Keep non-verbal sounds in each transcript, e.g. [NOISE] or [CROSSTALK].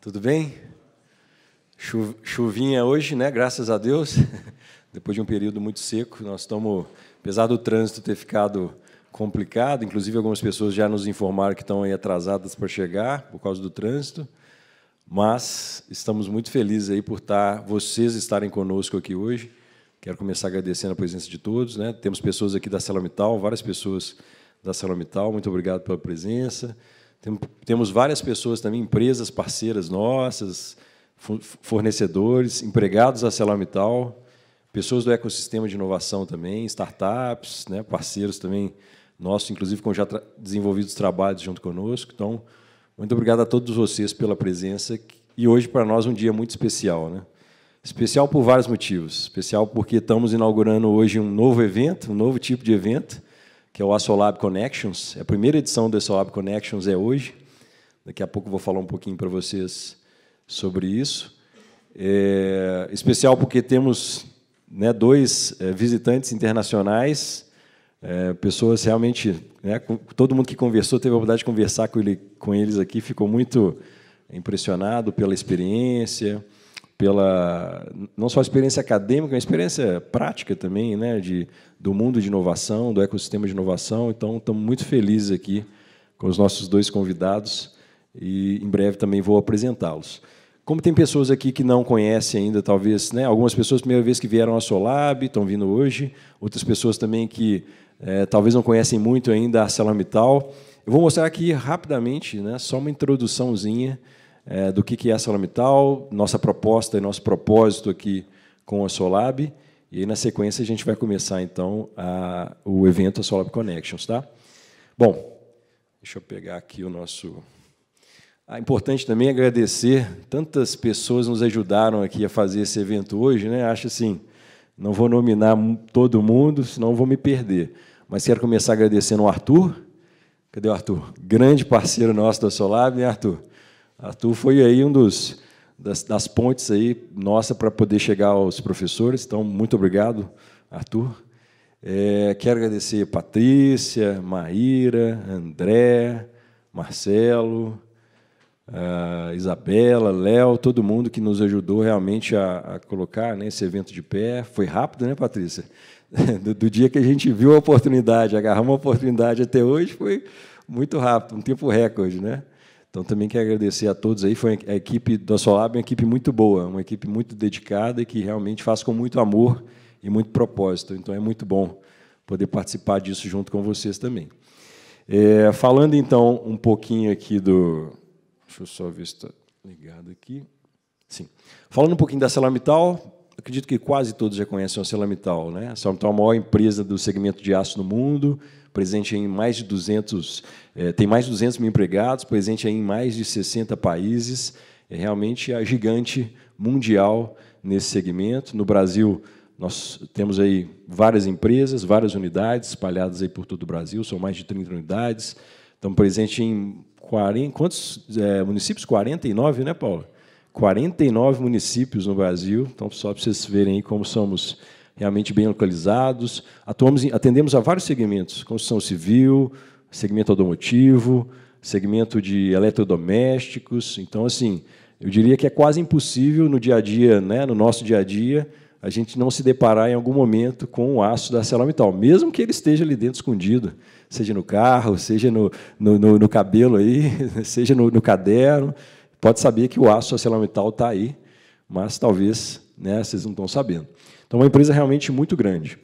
Tudo bem? Chuvinha hoje, né? Graças a Deus. [LAUGHS] Depois de um período muito seco, nós estamos, apesar do trânsito ter ficado complicado, inclusive algumas pessoas já nos informaram que estão aí atrasadas para chegar por causa do trânsito, mas estamos muito felizes aí por estar, tá, vocês estarem conosco aqui hoje. Quero começar agradecendo a presença de todos, né? Temos pessoas aqui da Salamital, várias pessoas da Salamital, muito obrigado pela presença. Temos várias pessoas também, empresas parceiras nossas, fornecedores, empregados da Celamital, pessoas do ecossistema de inovação também, startups, né, parceiros também nossos, inclusive com já tra desenvolvidos trabalhos junto conosco. Então, muito obrigado a todos vocês pela presença e hoje para nós um dia muito especial, né? Especial por vários motivos. Especial porque estamos inaugurando hoje um novo evento, um novo tipo de evento que é o Asolab Connections. É a primeira edição do Asolab Connections é hoje. Daqui a pouco eu vou falar um pouquinho para vocês sobre isso. É especial porque temos né, dois é, visitantes internacionais, é, pessoas realmente. Né, todo mundo que conversou, teve a oportunidade de conversar com, ele, com eles aqui, ficou muito impressionado pela experiência pela não só a experiência acadêmica, a experiência prática também, né, de, do mundo de inovação, do ecossistema de inovação. Então, estamos muito felizes aqui com os nossos dois convidados e em breve também vou apresentá-los. Como tem pessoas aqui que não conhecem ainda, talvez, né, algumas pessoas primeira vez que vieram à Solab, estão vindo hoje, outras pessoas também que é, talvez não conhecem muito ainda a ArcelorMittal. Eu vou mostrar aqui rapidamente, né, só uma introduçãozinha é, do que, que é a Salamital, nossa proposta e nosso propósito aqui com a Solab. E aí, na sequência, a gente vai começar, então, a, o evento a Solab Connections. Tá? Bom, deixa eu pegar aqui o nosso... É importante também agradecer, tantas pessoas nos ajudaram aqui a fazer esse evento hoje. Né? Acho assim, não vou nominar todo mundo, senão vou me perder. Mas quero começar agradecendo o Arthur. Cadê o Arthur? Grande parceiro nosso da Solab, né, Arthur? Arthur foi aí um dos das, das pontes aí nossa para poder chegar aos professores. Então, muito obrigado, Arthur. É, quero agradecer a Patrícia, Maíra, André, Marcelo, Isabela, Léo, todo mundo que nos ajudou realmente a, a, colocar né, esse evento de pé. Foi rápido, né, Patrícia? [LAUGHS] Do, do dia que a gente viu a oportunidade, agarramos a oportunidade até hoje, foi muito rápido, um tempo recorde, né? Então, também quero agradecer a todos aí. Foi a equipe da Solab, uma equipe muito boa, uma equipe muito dedicada e que realmente faz com muito amor e muito propósito. Então, é muito bom poder participar disso junto com vocês também. É, falando, então, um pouquinho aqui do... Deixa eu só ver se está ligado aqui. Sim. Falando um pouquinho da Selamital, acredito que quase todos já conhecem a Selamital. Né? A Selamital é a maior empresa do segmento de aço no mundo, presente em mais de 200, é, eh, tem mais de 200 mil empregados, presente em mais de 60 países, é realmente a gigante mundial nesse segmento. No Brasil, nós temos aí várias empresas, várias unidades espalhadas aí por todo o Brasil, são mais de 30 unidades, estamos presentes em 40, quantos é, municípios? 49, né, Paulo 49 municípios no Brasil, então só para vocês verem aí como somos realmente bem localizados. Atuamos, atendemos a vários segmentos: construção civil, segmento automotivo, segmento de eletrodomésticos. Então, assim, eu diria que é quase impossível no dia a dia, né, no nosso dia a dia, a gente não se deparar em algum momento com o aço da Celamital, mesmo que ele esteja ali dentro escondido, seja no carro, seja no, no, no, no cabelo aí, [LAUGHS] seja no, no, caderno, pode saber que o aço da Celamital está aí, mas talvez né, vocês não estão sabendo. Então, é uma empresa realmente muito grande.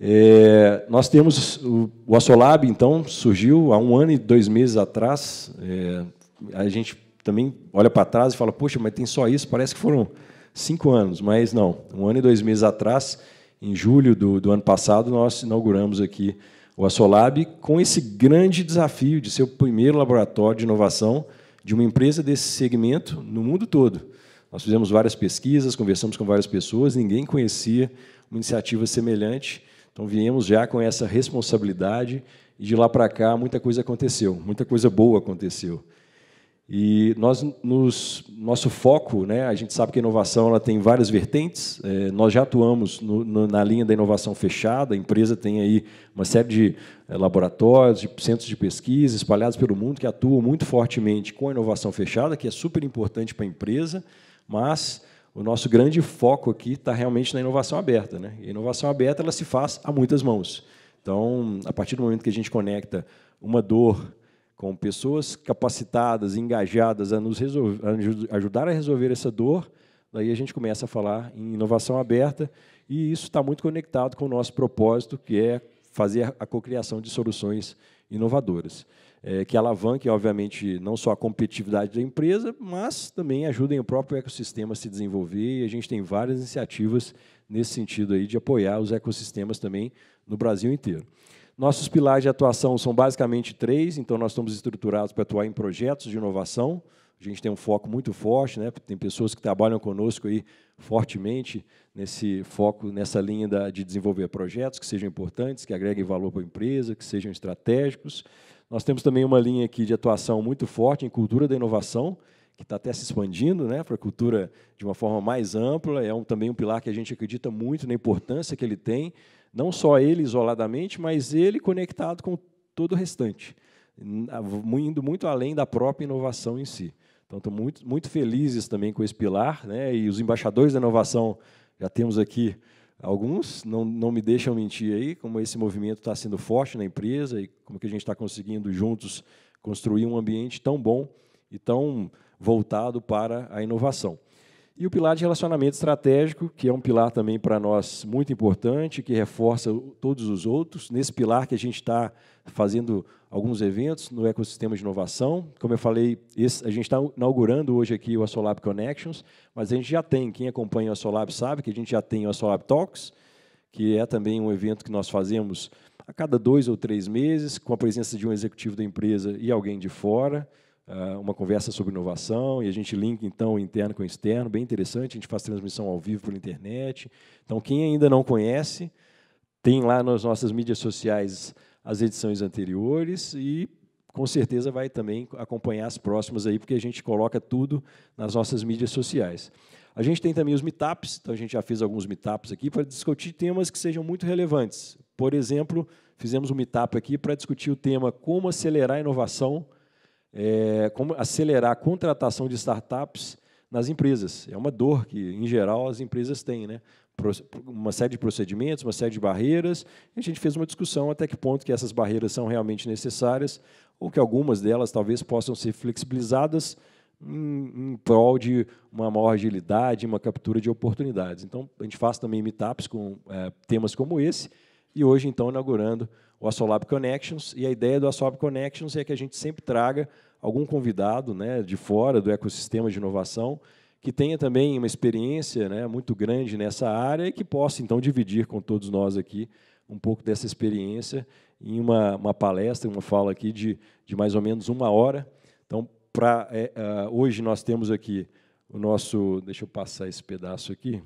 É, nós temos o, o Assolab, então, surgiu há um ano e dois meses atrás. É, a gente também olha para trás e fala, poxa, mas tem só isso? Parece que foram cinco anos, mas não. Um ano e dois meses atrás, em julho do, do ano passado, nós inauguramos aqui o Assolab com esse grande desafio de ser o primeiro laboratório de inovação de uma empresa desse segmento no mundo todo. Nós fizemos várias pesquisas, conversamos com várias pessoas, ninguém conhecia uma iniciativa semelhante, então viemos já com essa responsabilidade e de lá para cá muita coisa aconteceu, muita coisa boa aconteceu. E nós, nos, nosso foco, né, a gente sabe que a inovação ela tem várias vertentes, é, nós já atuamos no, no, na linha da inovação fechada, a empresa tem aí uma série de é, laboratórios, de centros de pesquisa espalhados pelo mundo que atuam muito fortemente com a inovação fechada, que é super importante para a empresa, mas o nosso grande foco aqui está realmente na inovação aberta. Né? E a inovação aberta ela se faz a muitas mãos. Então, a partir do momento que a gente conecta uma dor com pessoas capacitadas, engajadas a nos resolver, a ajudar a resolver essa dor, daí a gente começa a falar em inovação aberta e isso está muito conectado com o nosso propósito, que é fazer a cocriação de soluções inovadoras é, que alavanquem, obviamente, não só a competitividade da empresa, mas também ajudem o próprio ecossistema a se desenvolver. E a gente tem várias iniciativas nesse sentido aí de apoiar os ecossistemas também no Brasil inteiro. Nossos pilares de atuação são basicamente três, então nós estamos estruturados para atuar em projetos de inovação. A gente tem um foco muito forte, né? tem pessoas que trabalham conosco aí fortemente nesse foco, nessa linha da, de desenvolver projetos que sejam importantes, que agreguem valor para a empresa, que sejam estratégicos. Nós temos também uma linha aqui de atuação muito forte em cultura da inovação, que está até se expandindo né, para a cultura de uma forma mais ampla. É um, também um pilar que a gente acredita muito na importância que ele tem, não só ele isoladamente, mas ele conectado com todo o restante, indo muito além da própria inovação em si. Então, estou muito, muito felizes também com esse pilar, né, e os embaixadores da inovação já temos aqui Alguns não, não me deixam mentir aí, como esse movimento está sendo forte na empresa e como que a gente está conseguindo juntos construir um ambiente tão bom e tão voltado para a inovação. E o pilar de relacionamento estratégico, que é um pilar também para nós muito importante, que reforça todos os outros. Nesse pilar que a gente está fazendo alguns eventos no ecossistema de inovação. Como eu falei, esse, a gente está inaugurando hoje aqui o Asolab Connections, mas a gente já tem, quem acompanha o Asolab sabe que a gente já tem o Asolab Talks, que é também um evento que nós fazemos a cada dois ou três meses, com a presença de um executivo da empresa e alguém de fora. Ah, uma conversa sobre inovação e a gente linka então o interno com o externo, bem interessante. A gente faz transmissão ao vivo pela internet. Então, quem ainda não conhece, tem lá nas nossas mídias sociais as edições anteriores e com certeza vai também acompanhar as próximas aí, porque a gente coloca tudo nas nossas mídias sociais. A gente tem também os meetups, então a gente já fez alguns meetups aqui para discutir temas que sejam muito relevantes. Por exemplo, fizemos um meetup aqui para discutir o tema como acelerar a inovação é, como acelerar a contratação de startups nas empresas. É uma dor que, em geral, as empresas têm, né? Uma série de procedimentos, uma série de barreiras, a gente fez uma discussão até que ponto que essas barreiras são realmente necessárias ou que algumas delas talvez possam ser flexibilizadas em, em prol de uma maior agilidade, uma captura de oportunidades. Então, a gente faz também meetups com é, temas como esse, e hoje, então, inaugurando o Assolab Connections. E a ideia do Assolab Connections é que a gente sempre traga algum convidado né, de fora do ecossistema de inovação que tenha também uma experiência né, muito grande nessa área e que possa, então, dividir com todos nós aqui um pouco dessa experiência em uma, uma palestra, uma fala aqui de, de mais ou menos uma hora. Então, pra, é, uh, hoje nós temos aqui o nosso... Deixa eu passar esse pedaço aqui.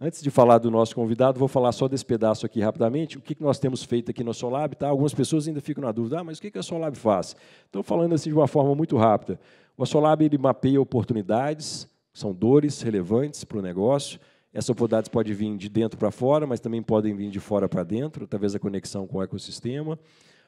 Antes de falar do nosso convidado, vou falar só desse pedaço aqui rapidamente. O que nós temos feito aqui no Solab? Tá? Algumas pessoas ainda ficam na dúvida, ah, mas o que a Solab faz? Estou falando assim de uma forma muito rápida. O Solab ele mapeia oportunidades, são dores relevantes para o negócio. Essas oportunidades podem vir de dentro para fora, mas também podem vir de fora para dentro, através da conexão com o ecossistema.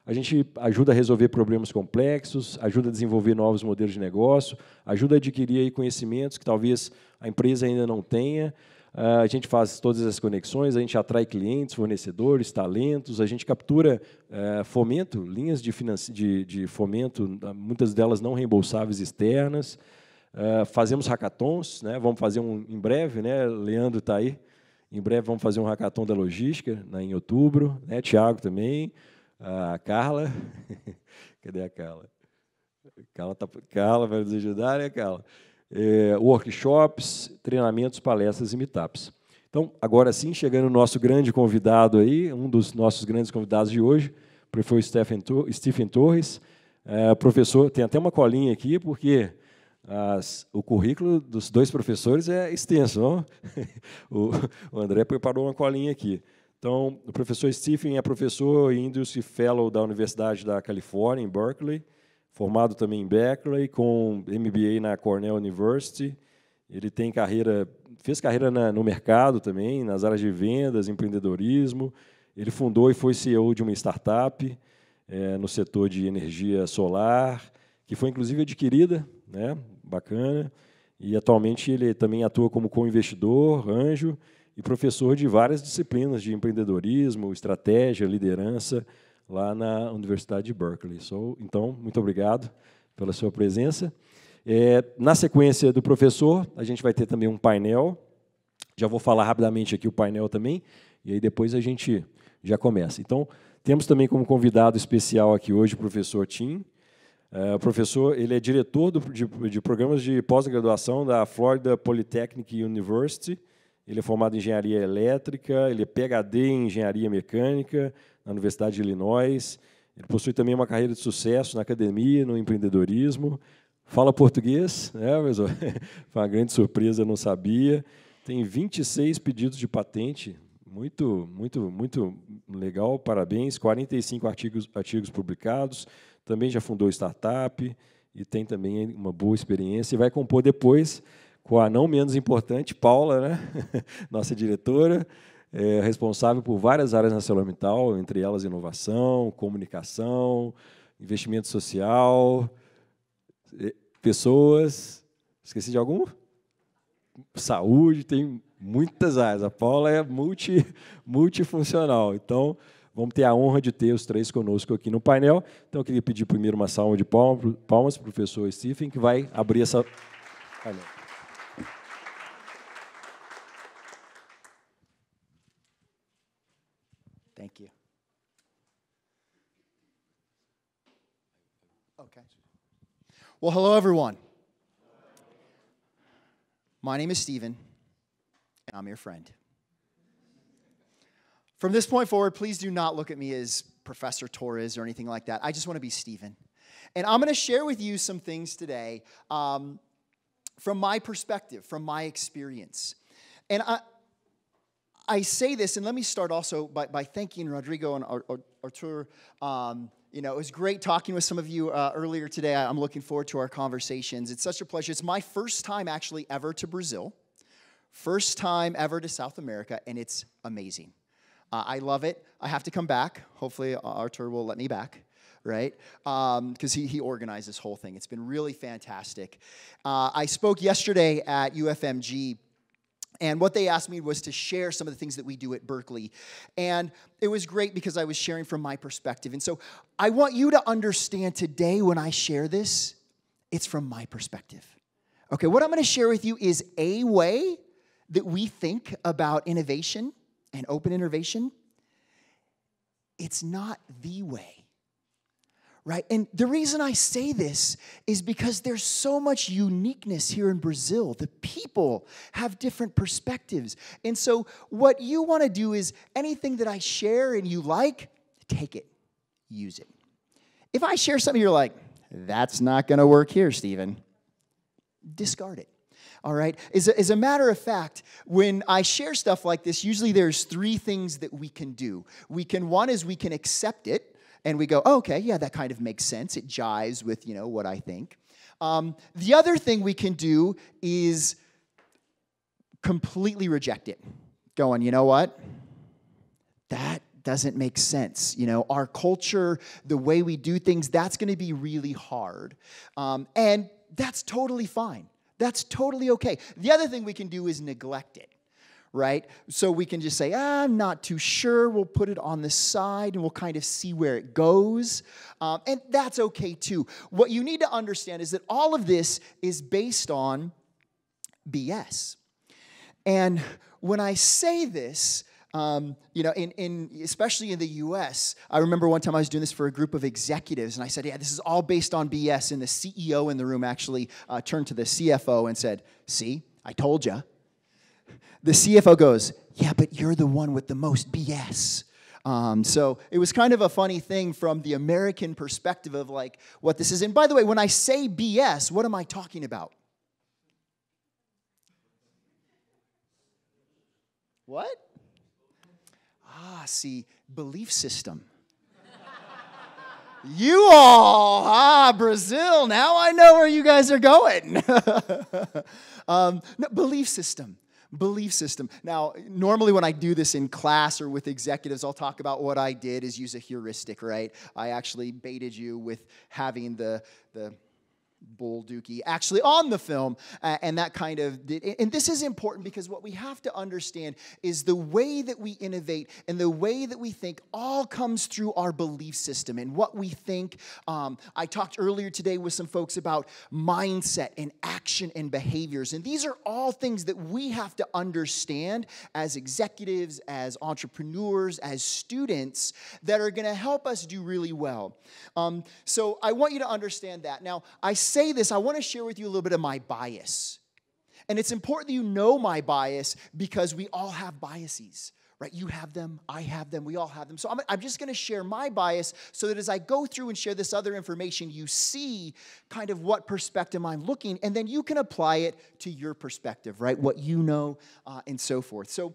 A gente ajuda a resolver problemas complexos, ajuda a desenvolver novos modelos de negócio, ajuda a adquirir conhecimentos que talvez a empresa ainda não tenha. Ah, a gente faz todas as conexões, a gente atrai clientes, fornecedores, talentos, a gente captura é, fomento, linhas de, de, de, fomento, ah, muitas delas não reembolsáveis externas. É, fazemos hackathons, né? vamos fazer um em breve, né? Leandro está aí. Em breve vamos fazer um hackathon da logística, né, em outubro, né? Tiago também, a Carla. [LAUGHS] Cadê a Carla? Carla, tá, Carla vai nos ajudar, né, Carla? é, workshops, treinamentos, palestras e meetups. Então, agora sim, chegando o nosso grande convidado aí, um dos nossos grandes convidados de hoje, foi Stephen, Stephen Torres, é, professor, tem até uma colinha aqui, porque as, o currículo dos dois professores é extenso, não? [LAUGHS] o, o André preparou uma colinha aqui. Então, o professor Stephen é professor e Industry Fellow da Universidade da Califórnia, em Berkeley, formado também em Berkeley, com MBA na Cornell University. Ele tem carreira, fez carreira na, no mercado também, nas áreas de vendas, empreendedorismo. Ele fundou e foi CEO de uma startup é, no setor de energia solar, que foi inclusive adquirida, né? Bacana. E atualmente ele também atua como co-investidor, anjo e professor de várias disciplinas de empreendedorismo, estratégia, liderança lá na Universidade de Berkeley. então, muito obrigado pela sua presença. É, na sequência do professor, a gente vai ter também um painel. Já vou falar rapidamente aqui o painel também, e aí depois a gente já começa. Então, temos também como convidado especial aqui hoje o professor Tim. É, o professor ele é diretor do, de, de programas de pós-graduação da Florida Polytechnic University. Ele é formado em engenharia elétrica, ele é PhD em engenharia mecânica, na Universidade de Illinois. Ele possui também uma carreira de sucesso na academia, no empreendedorismo. Fala português, né, professor? [LAUGHS] Foi uma grande surpresa, eu não sabia. Tem 26 pedidos de patente, muito, muito, muito legal, parabéns. 45 artigos, artigos publicados, também já fundou startup e tem também uma boa experiência. E vai compor depois com a não menos importante, Paula, né? [LAUGHS] nossa diretora, é responsável por várias áreas na ArcelorMittal, entre elas inovação, comunicação, investimento social, pessoas. Esqueci de algum? Saúde, tem muitas áreas. A Paula é multi, [LAUGHS] multifuncional. Então, vamos ter a honra de ter os três conosco aqui no painel. Então, eu queria pedir primeiro uma salva de palmas para o professor Stephen, que vai abrir essa. Valeu. Thank you. Okay. Well, hello, everyone. My name is Stephen, and I'm your friend. From this point forward, please do not look at me as Professor Torres or anything like that. I just want to be Stephen. And I'm going to share with you some things today um, from my perspective, from my experience. And I, I say this, and let me start also by, by thanking Rodrigo and Artur. Um, you know, it was great talking with some of you uh, earlier today. I'm looking forward to our conversations. It's such a pleasure. It's my first time actually ever to Brazil, first time ever to South America, and it's amazing. Uh, I love it. I have to come back. Hopefully, uh, Artur will let me back right? Because um, he, he organized this whole thing. It's been really fantastic. Uh, I spoke yesterday at UFMG and what they asked me was to share some of the things that we do at Berkeley. And it was great because I was sharing from my perspective. And so I want you to understand today when I share this, it's from my perspective. Okay, what I'm gonna share with you is a way that we think about innovation and open innovation. It's not the way right? And the reason I say this is because there's so much uniqueness here in Brazil. The people have different perspectives. And so, what you want to do is anything that I share and you like, take it, use it. If I share something you're like, that's not going to work here, Stephen, discard it. All right? As a, as a, matter of fact, when I share stuff like this, usually there's three things that we can do. We can, one is we can accept it, and we go, oh, okay, yeah, that kind of makes sense. It jives with, you know, what I think. Um, the other thing we can do is completely reject it, going, you know what? That doesn't make sense. You know, our culture, the way we do things, that's going to be really hard. Um, and that's totally fine. That's totally okay. The other thing we can do is neglect it right? So we can just say, ah, I'm not too sure. We'll put it on the side and we'll kind of see where it goes. Um, and that's okay too. What you need to understand is that all of this is based on BS. And when I say this, um, you know, in, in, especially in the U.S., I remember one time I was doing this for a group of executives, and I said, "Yeah, this is all based on BS." And the CEO in the room actually uh, turned to the CFO and said, "See, I told you." the CFO goes, Yeah, but you're the one with the most BS. Um, so it was kind of a funny thing from the American perspective of like what this is. And by the way, when I say BS, what am I talking about? What? Ah, see, belief system. you all, ah, Brazil, now I know where you guys are going. [LAUGHS] um, no, belief system belief system. Now, normally when I do this in class or with executives, I'll talk about what I did is use a heuristic, right? I actually baited you with having the, the Bull Dookie actually on the film. Uh, and that kind of, and this is important because what we have to understand is the way that we innovate and the way that we think all comes through our belief system and what we think. Um, I talked earlier today with some folks about mindset and action and behaviors. And these are all things that we have to understand as executives, as entrepreneurs, as students that are going to help us do really well. Um, so I want you to understand that. Now, I say this, I want to share with you a little bit of my bias. And it's important that you know my bias because we all have biases, right? You have them, I have them, we all have them. So I'm, I'm just going to share my bias so that as I go through and share this other information, you see kind of what perspective I'm looking, and then you can apply it to your perspective, right? What you know uh, and so forth. So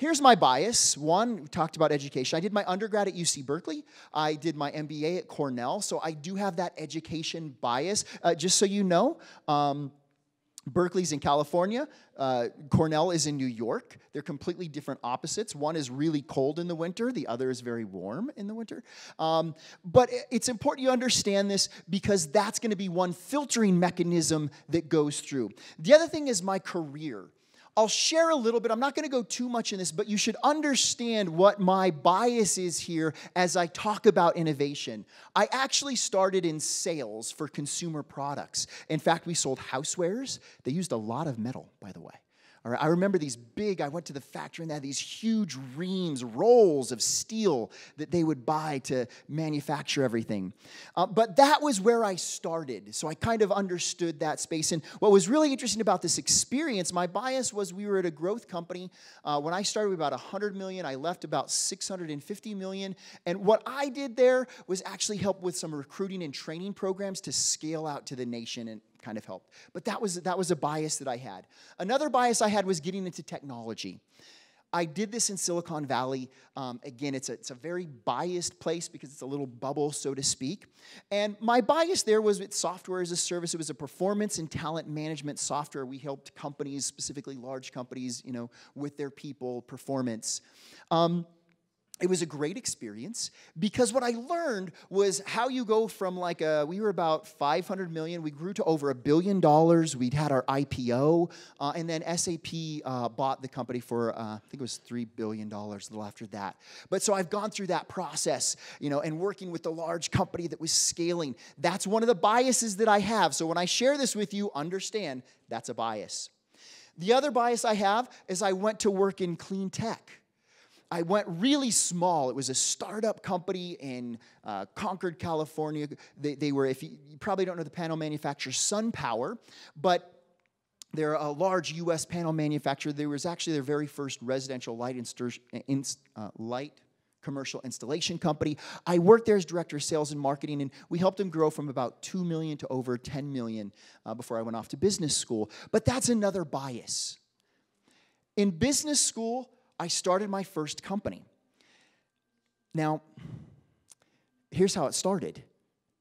Here's my bias. One, we talked about education. I did my undergrad at UC Berkeley. I did my MBA at Cornell. So I do have that education bias. Uh, just so you know, um, Berkeley's in California, uh, Cornell is in New York. They're completely different opposites. One is really cold in the winter, the other is very warm in the winter. Um, but it's important you understand this because that's going to be one filtering mechanism that goes through. The other thing is my career. I'll share a little bit. I'm not going to go too much in this, but you should understand what my bias is here as I talk about innovation. I actually started in sales for consumer products. In fact, we sold housewares. They used a lot of metal, by the way. All right, I remember these big, I went to the factory and they had these huge reams, rolls of steel that they would buy to manufacture everything. Uh, but that was where I started. So I kind of understood that space. And what was really interesting about this experience, my bias was we were at a growth company. Uh, when I started with about 100 million, I left about 650 million. And what I did there was actually help with some recruiting and training programs to scale out to the nation and kind of helped. But that was, that was a bias that I had. Another bias I had was getting into technology. I did this in Silicon Valley. Um, again, it's a, it's a very biased place because it's a little bubble, so to speak. And my bias there was with software as a service. It was a performance and talent management software. We helped companies, specifically large companies, you know, with their people performance. Um, it was a great experience because what I learned was how you go from like a, uh, we were about 500 million, we grew to over a billion dollars, we'd had our IPO, uh, and then SAP uh, bought the company for, uh, I think it was $3 billion a little after that. But so I've gone through that process, you know, and working with the large company that was scaling. That's one of the biases that I have. So when I share this with you, understand that's a bias. The other bias I have is I went to work in clean tech. I went really small. It was a startup company in uh, Concord, California. They, they were, if you, you probably don't know the panel manufacturer, SunPower, but they're a large U.S. panel manufacturer. There was actually their very first residential light, instur- inst- uh, light commercial installation company. I worked there as director of sales and marketing, and we helped them grow from about 2 million to over 10 million uh, before I went off to business school. But that's another bias. In business school, I started my first company. Now, here's how it started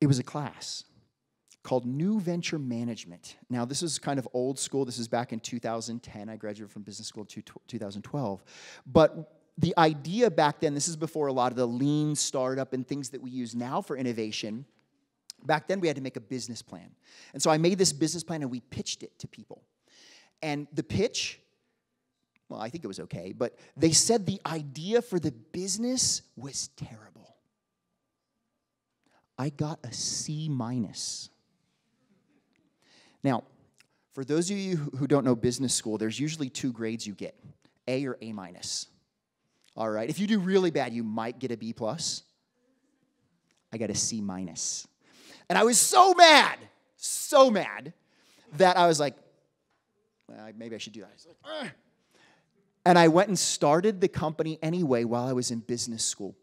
it was a class called New Venture Management. Now, this is kind of old school. This is back in 2010. I graduated from business school in 2012. But the idea back then, this is before a lot of the lean startup and things that we use now for innovation. Back then, we had to make a business plan. And so I made this business plan and we pitched it to people. And the pitch well, I think it was okay, but they said the idea for the business was terrible. I got a C minus. Now, for those of you who don't know business school, there's usually two grades you get A or A minus. All right, if you do really bad, you might get a B plus. I got a C minus. And I was so mad, so mad, that I was like, well, maybe I should do that. And I went and started the company anyway while I was in business school.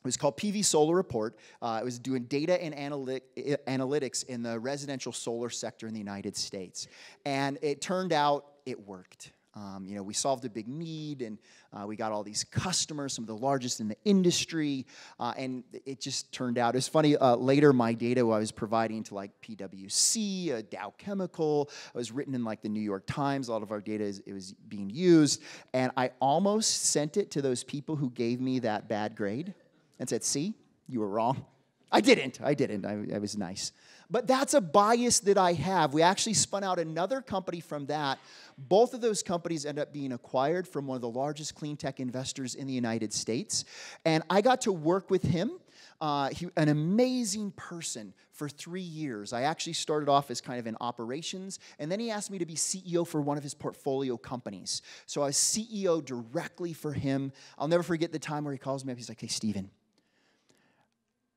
It was called PV Solar Report. Uh, was doing data and analytic, analytics in the residential solar sector in the United States. And it turned out it worked. Um, you know, we solved a big need and uh, we got all these customers, some of the largest in the industry. Uh, and it just turned out, it was funny. Uh, later, my data I was providing to like PWC, uh, Dow Chemical, it was written in like the New York Times. A lot of our data is, it was being used. And I almost sent it to those people who gave me that bad grade and said, see, you were wrong. I didn't, I didn't, I, I was nice. But that's a bias that I have. We actually spun out another company from that. Both of those companies end up being acquired from one of the largest clean tech investors in the United States. And I got to work with him. Uh, he, an amazing person for three years. I actually started off as kind of in operations, and then he asked me to be CEO for one of his portfolio companies. So I was CEO directly for him. I'll never forget the time where he calls me up. He's like, Hey, Steven,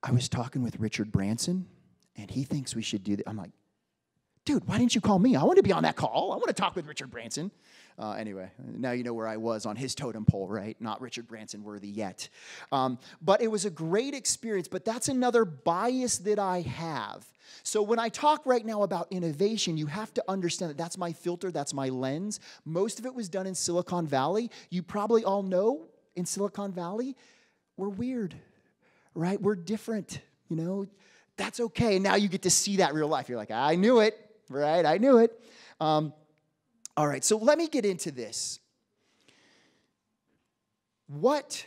I was talking with Richard Branson and he thinks we should do that. I'm like, dude, why didn't you call me? I want to be on that call. I want to talk with Richard Branson. Uh, anyway, now you know where I was on his totem pole, right? Not Richard Branson worthy yet. Um, but it was a great experience, but that's another bias that I have. So when I talk right now about innovation, you have to understand that that's my filter, that's my lens. Most of it was done in Silicon Valley. You probably all know in Silicon Valley, we're weird, right? We're different. You know, that's okay. Now you get to see that real life. You're like, I knew it, right? I knew it. Um, all right, so let me get into this. What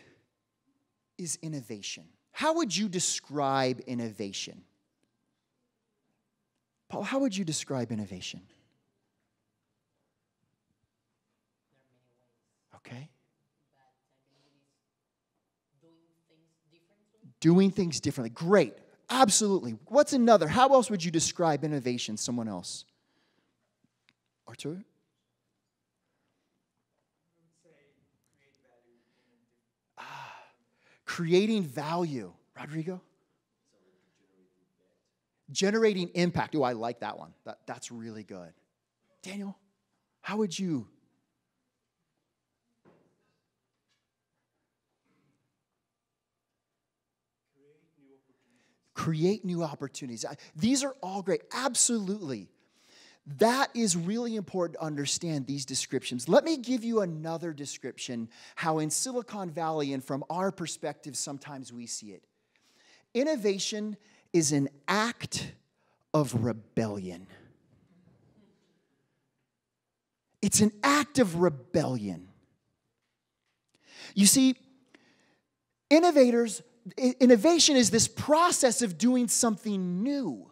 is innovation? How would you describe innovation? Paul, how would you describe innovation? Okay. Doing things differently. Great. Absolutely. What's another? How else would you describe innovation? Someone else? Arturo? Ah, creating value. Rodrigo? Generating impact. Oh, I like that one. That, that's really good. Daniel, how would you create new opportunities. these are all great, absolutely. That is really important to understand these descriptions. Let me give you another description how in Silicon Valley and from our perspective, sometimes we see it. Innovation is an act of rebellion. It's an act of rebellion. You see, innovators innovation is this process of doing something new,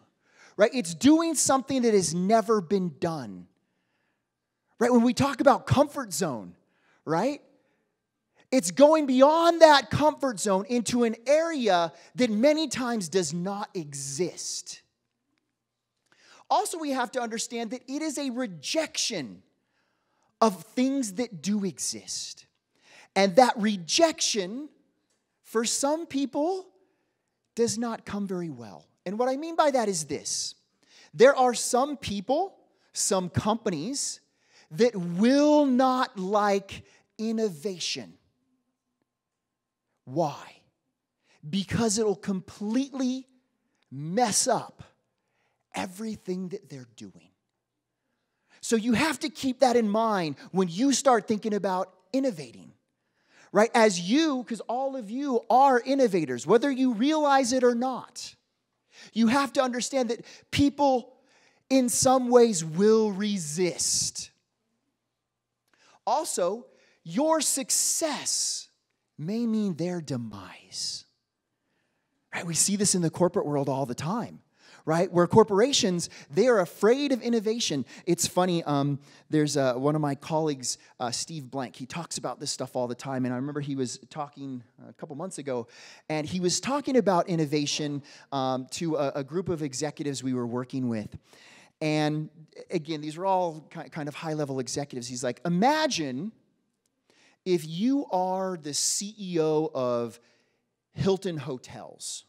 right? It's doing something that has never been done, right? When we talk about comfort zone, right? It's going beyond that comfort zone into an area that many times does not exist. Also, we have to understand that it is a rejection of things that do exist. And that rejection for some people does not come very well. And what I mean by that is this there are some people, some companies that will not like innovation. Why? Because it'll completely mess up everything that they're doing. So you have to keep that in mind when you start thinking about innovating right? As you, because all of you are innovators, whether you realize it or not, you have to understand that people in some ways will resist. Also, your success may mean their demise. Right? We see this in the corporate world all the time right? Where corporations, they are afraid of innovation. It's funny, um, there's uh, one of my colleagues, uh, Steve Blank, he talks about this stuff all the time. And I remember he was talking a couple months ago, and he was talking about innovation um, to a, a group of executives we were working with. And again, these were all kind of high level executives. He's like, imagine if you are the CEO of Hilton Hotels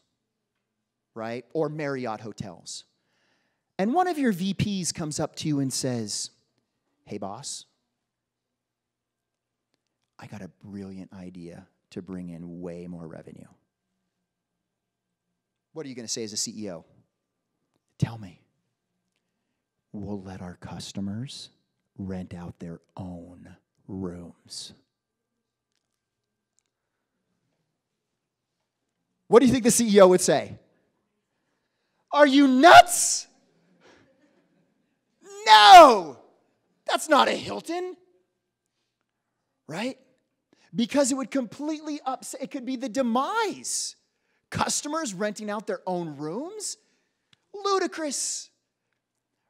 right? Or Marriott hotels. And one of your VPs comes up to you and says, Hey, boss, I got a brilliant idea to bring in way more revenue. What are you going to say as a CEO? Tell me. We'll let our customers rent out their own rooms. What do you think the CEO would say? Are you nuts? No, that's not a Hilton, right? Because it would completely upset, it could be the demise. Customers renting out their own rooms? Ludicrous,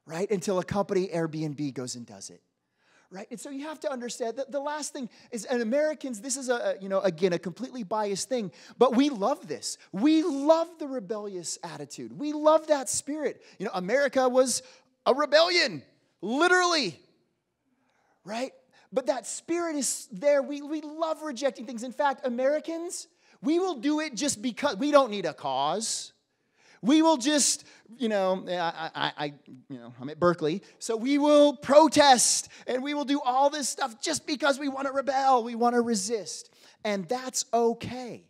right? Until a company, Airbnb, goes and does it right? And so you have to understand that the last thing is, and Americans, this is a, you know, again, a completely biased thing, but we love this. We love the rebellious attitude. We love that spirit. You know, America was a rebellion, literally, right? But that spirit is there. We, we love rejecting things. In fact, Americans, we will do it just because we don't need a cause. We will just, you know, I, I, I, you know, I'm at Berkeley, so we will protest and we will do all this stuff just because we want to rebel, we want to resist, and that's okay,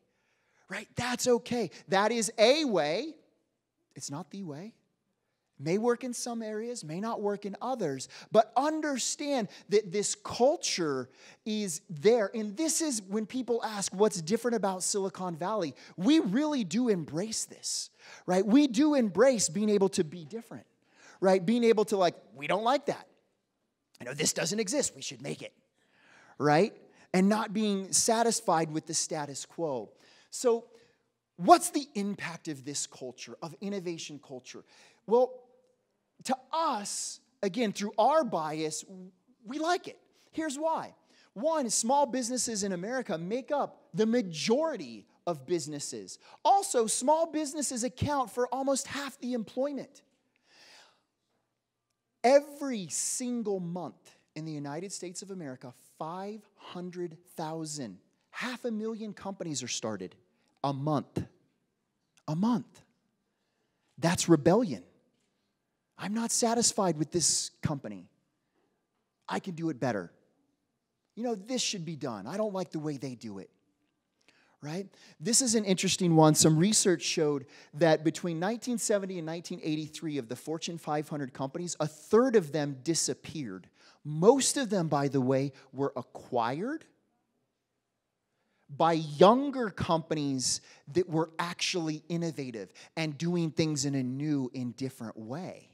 right? That's okay. That is a way. It's not the way may work in some areas, may not work in others, but understand that this culture is there. And this is when people ask, what's different about Silicon Valley? We really do embrace this, right? We do embrace being able to be different, right? Being able to, like, we don't like that. I know this doesn't exist, we should make it, right? And not being satisfied with the status quo. So, what's the impact of this culture, of innovation culture? Well, to us, again, through our bias, we like it. Here's why. One, small businesses in America make up the majority of businesses. Also, small businesses account for almost half the employment. Every single month in the United States of America, 500,000, half a million companies are started a month. A month. That's rebellion. I'm not satisfied with this company. I can do it better. You know, this should be done. I don't like the way they do it. Right? This is an interesting one. Some research showed that between 1970 and 1983, of the Fortune 500 companies, a third of them disappeared. Most of them, by the way, were acquired by younger companies that were actually innovative and doing things in a new and different way.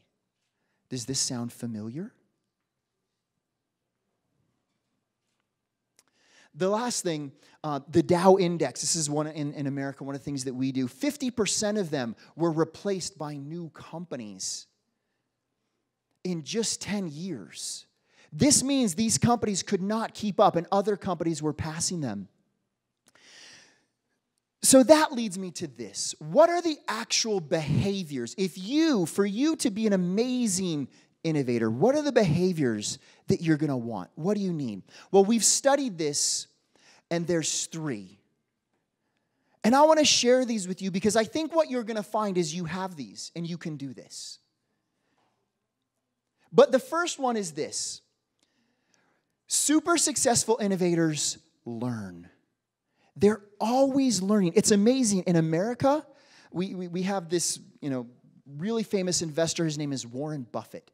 Does this sound familiar? The last thing, uh, the Dow Index, this is one in, in America, one of the things that we do. 50% of them were replaced by new companies in just 10 years. This means these companies could not keep up and other companies were passing them. So that leads me to this. What are the actual behaviors? If you, for you to be an amazing innovator, what are the behaviors that you're gonna want? What do you need? Well, we've studied this, and there's three. And I wanna share these with you because I think what you're gonna find is you have these and you can do this. But the first one is this super successful innovators learn. They're always learning. It's amazing. In America, we, we, we have this, you know, really famous investor. His name is Warren Buffett.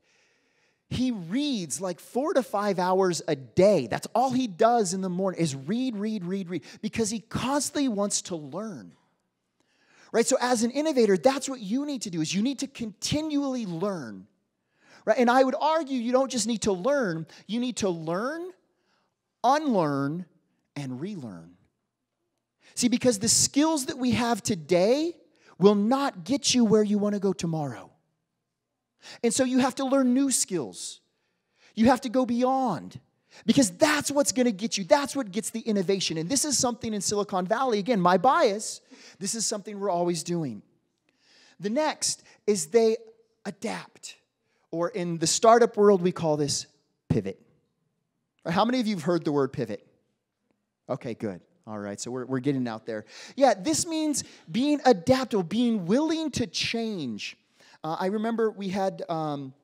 He reads like four to five hours a day. That's all he does in the morning is read, read, read, read, because he constantly wants to learn. Right? So as an innovator, that's what you need to do is you need to continually learn. Right? And I would argue you don't just need to learn, you need to learn, unlearn, and relearn. See, because the skills that we have today will not get you where you want to go tomorrow. And so you have to learn new skills. You have to go beyond because that's what's going to get you. That's what gets the innovation. And this is something in Silicon Valley, again, my bias, this is something we're always doing. The next is they adapt, or in the startup world, we call this pivot. How many of you have heard the word pivot? Okay, good. All right, so we're, we're getting out there. Yeah, this means being adaptable, being willing to change. Uh, I remember we had. Um,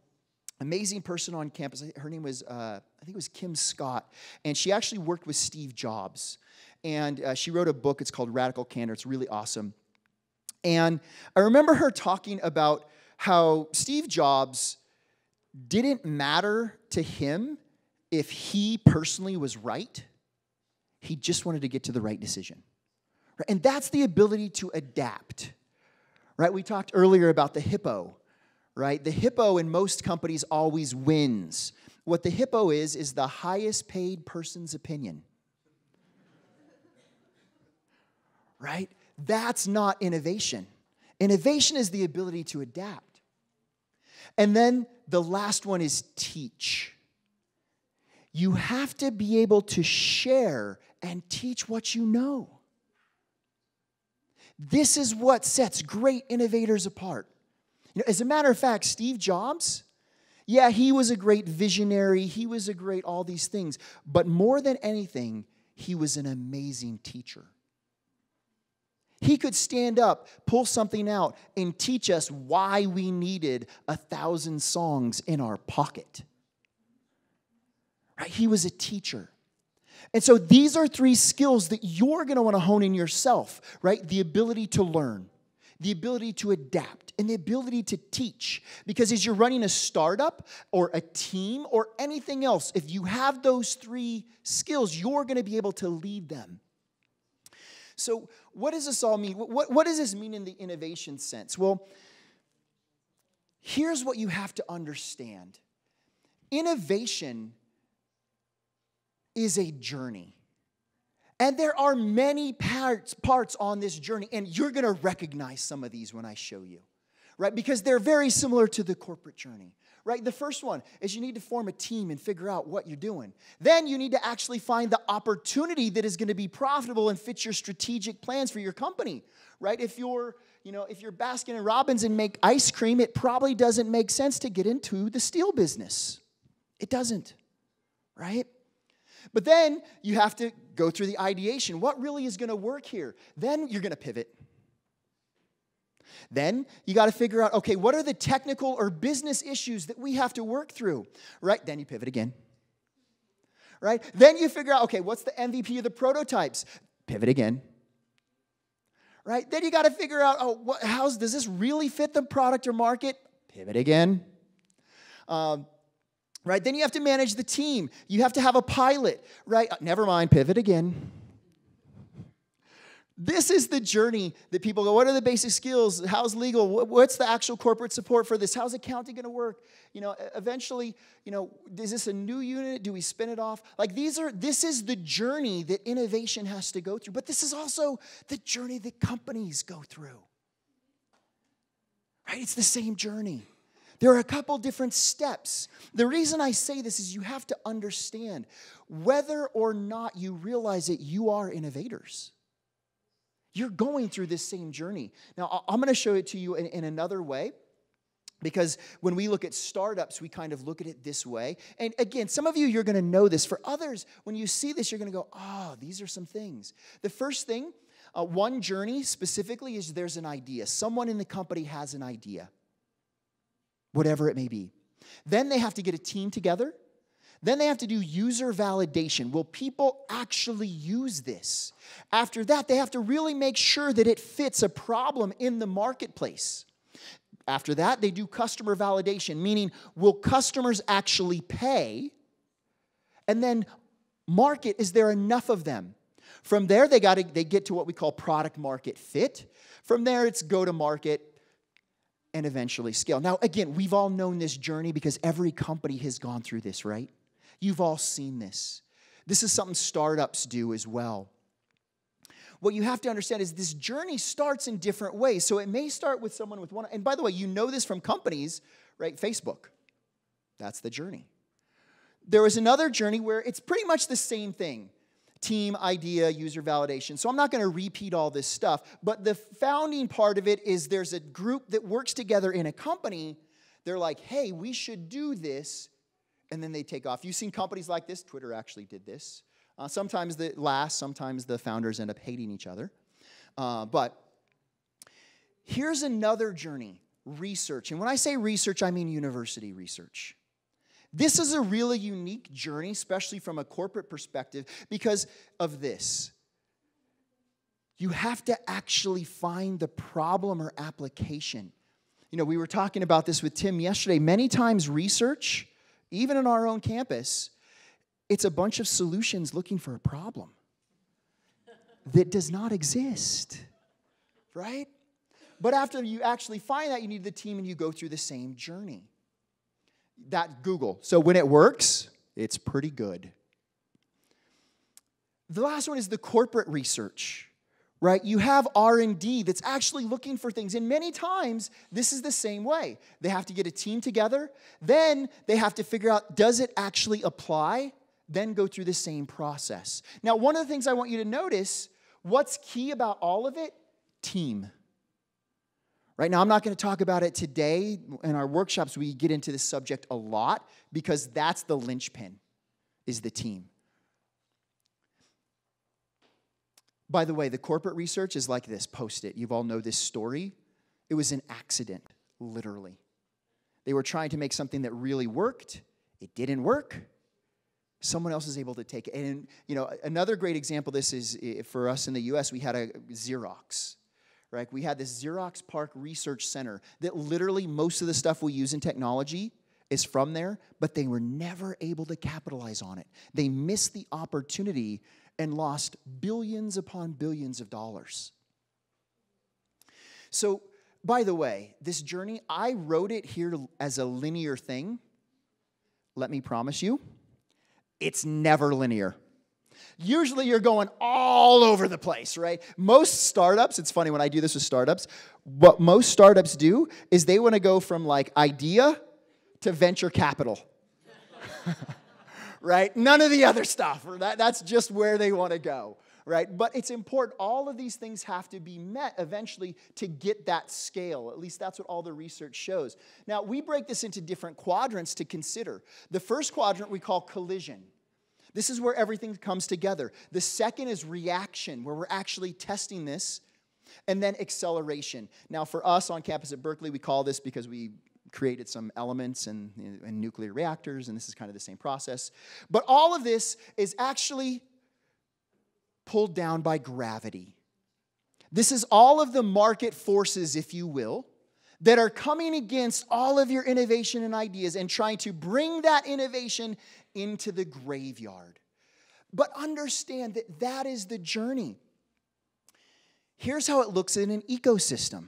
amazing person on campus. Her name was, uh, I think it was Kim Scott, and she actually worked with Steve Jobs. And uh, she wrote a book. It's called Radical Candor. It's really awesome. And I remember her talking about how Steve Jobs didn't matter to him if he personally was right. He just wanted to get to the right decision. Right? And that's the ability to adapt. Right? We talked earlier about the hippo, right? The hippo in most companies always wins. What the hippo is, is the highest paid person's opinion. Right? That's not innovation. Innovation is the ability to adapt. And then the last one is teach. You have to be able to share and teach what you know. This is what sets great innovators apart. You know, as a matter of fact, Steve Jobs, yeah, he was a great visionary, he was a great all these things, but more than anything, he was an amazing teacher. He could stand up, pull something out, and teach us why we needed a thousand songs in our pocket. Right? He was a teacher. And so these are three skills that you're going to want to hone in yourself, right? The ability to learn, the ability to adapt, and the ability to teach. Because as you're running a startup or a team or anything else, if you have those three skills, you're going to be able to lead them. So, what does this all mean? What, what does this mean in the innovation sense? Well, here's what you have to understand innovation is a journey. And there are many parts, parts on this journey, and you're gonna recognize some of these when I show you, right? Because they're very similar to the corporate journey, right? The first one is you need to form a team and figure out what you're doing. Then you need to actually find the opportunity that is gonna be profitable and fit your strategic plans for your company, right? If you're you know, if you're Baskin and Robbins and make ice cream, it probably doesn't make sense to get into the steel business. It doesn't, right? But then you have to go through the ideation. What really is going to work here? Then you're going to pivot. Then you got to figure out okay, what are the technical or business issues that we have to work through? Right? Then you pivot again. Right? Then you figure out okay, what's the MVP of the prototypes? Pivot again. Right? Then you got to figure out oh, what, how's, does this really fit the product or market? Pivot again. Um, right? Then you have to manage the team. You have to have a pilot, right? Uh, never mind, pivot again. This is the journey that people go, what are the basic skills? How's legal? What's the actual corporate support for this? How's accounting going to work? You know, eventually, you know, is this a new unit? Do we spin it off? Like these are this is the journey that innovation has to go through, but this is also the journey that companies go through. Right? It's the same journey. There are a couple different steps. The reason I say this is you have to understand whether or not you realize it, you are innovators. You're going through this same journey. Now, I'm going to show it to you in, in another way. Because when we look at startups, we kind of look at it this way. And again, some of you, you're going to know this. For others, when you see this, you're going to go, ah, oh, these are some things. The first thing, uh, one journey specifically, is there's an idea. Someone in the company has an idea whatever it may be. Then they have to get a team together. Then they have to do user validation. Will people actually use this? After that, they have to really make sure that it fits a problem in the marketplace. After that, they do customer validation, meaning will customers actually pay? And then market, is there enough of them? From there, they, gotta, they get to what we call product market fit. From there, it's go to market, and eventually scale. Now, again, we've all known this journey because every company has gone through this, right? You've all seen this. This is something startups do as well. What you have to understand is this journey starts in different ways. So it may start with someone with one, and by the way, you know this from companies, right? Facebook. That's the journey. There was another journey where it's pretty much the same thing team idea, user validation. So I'm not going to repeat all this stuff, but the founding part of it is there's a group that works together in a company. They're like, hey, we should do this. And then they take off. You've seen companies like this. Twitter actually did this. Uh, sometimes the last, sometimes the founders end up hating each other. Uh, but here's another journey research. And when I say research, I mean university research. This is a really unique journey, especially from a corporate perspective, because of this. You have to actually find the problem or application. You know, we were talking about this with Tim yesterday. Many times, research, even in our own campus, it's a bunch of solutions looking for a problem that does not exist, right? But after you actually find that, you need the team and you go through the same journey that Google. So when it works, it's pretty good. The last one is the corporate research, right? You have R&D that's actually looking for things. And many times this is the same way. They have to get a team together, then they have to figure out does it actually apply? Then go through the same process. Now, one of the things I want you to notice, what's key about all of it? Team. Right now, I'm not going to talk about it today. In our workshops, we get into this subject a lot because that's the linchpin, is the team. By the way, the corporate research is like this post it. You've all know this story. It was an accident, literally. They were trying to make something that really worked, it didn't work. Someone else is able to take it. And you know, another great example this is for us in the US, we had a Xerox right? We had this Xerox Park Research Center that literally most of the stuff we use in technology is from there, but they were never able to capitalize on it. They missed the opportunity and lost billions upon billions of dollars. So, by the way, this journey, I wrote it here as a linear thing. Let me promise you, it's never linear. Usually you're going all over the place, right? Most startups, it's funny when I do this with startups, what most startups do is they want to go from like idea to venture capital. [LAUGHS] right? None of the other stuff. That, that's just where they want to go, right? But it's important. All of these things have to be met eventually to get that scale. At least that's what all the research shows. Now, we break this into different quadrants to consider. The first quadrant we call collision. This is where everything comes together. The second is reaction, where we're actually testing this, and then acceleration. Now, for us on campus at Berkeley, we call this because we created some elements and, and nuclear reactors, and this is kind of the same process. But all of this is actually pulled down by gravity. This is all of the market forces, if you will, that are coming against all of your innovation and ideas and trying to bring that innovation into the graveyard. But understand that that is the journey. Here's how it looks in an ecosystem.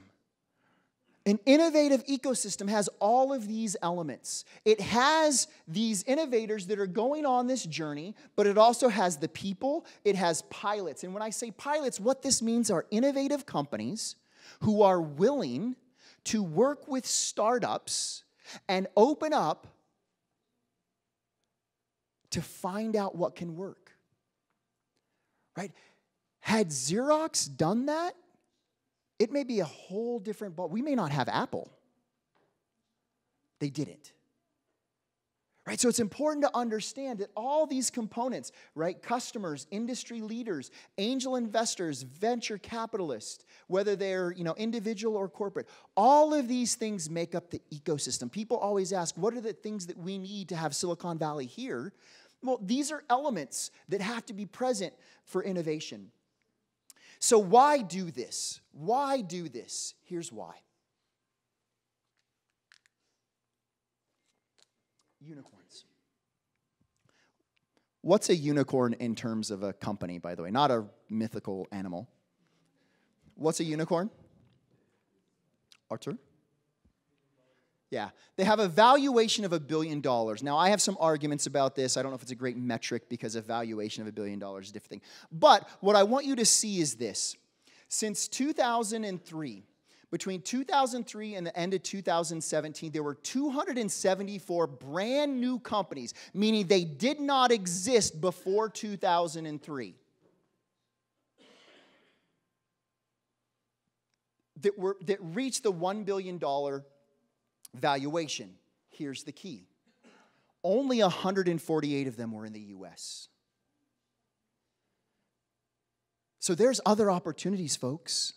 An innovative ecosystem has all of these elements. It has these innovators that are going on this journey, but it also has the people, it has pilots. And when I say pilots, what this means are innovative companies who are willing to work with startups and open up to find out what can work. Right? Had Xerox done that, it may be a whole different ball. We may not have Apple. They didn't. Right? So it's important to understand that all these components, right? Customers, industry leaders, angel investors, venture capitalists, whether they're, you know, individual or corporate, all of these things make up the ecosystem. People always ask, what are the things that we need to have Silicon Valley here? Well, these are elements that have to be present for innovation. So why do this? Why do this? Here's why. Unicorn. What's a unicorn in terms of a company, by the way? Not a mythical animal. What's a unicorn? Arthur? Yeah, they have a valuation of a billion dollars. Now, I have some arguments about this. I don't know if it's a great metric because a valuation of a billion dollars is a different thing. But what I want you to see is this since 2003, between 2003 and the end of 2017, there were 274 brand new companies, meaning they did not exist before 2003. That, were, that reached the $1 billion valuation. Here's the key only 148 of them were in the US. So there's other opportunities, folks,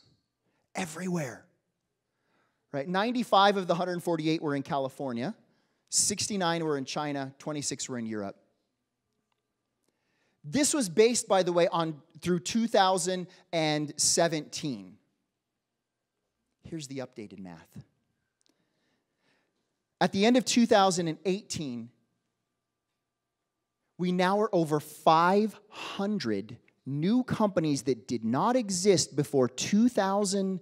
everywhere right? 95 of the 148 were in California, 69 were in China, 26 were in Europe. This was based, by the way, on through 2017. Here's the updated math. At the end of 2018, we now are over 500 new companies that did not exist before 2000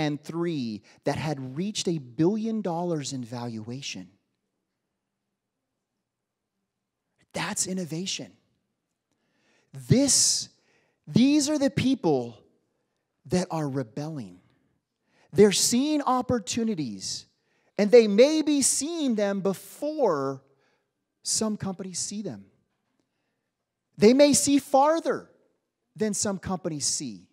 and three that had reached a billion dollars in valuation. That's innovation. This, these are the people that are rebelling. They're seeing opportunities, and they may be seeing them before some companies see them. They may see farther than some companies see.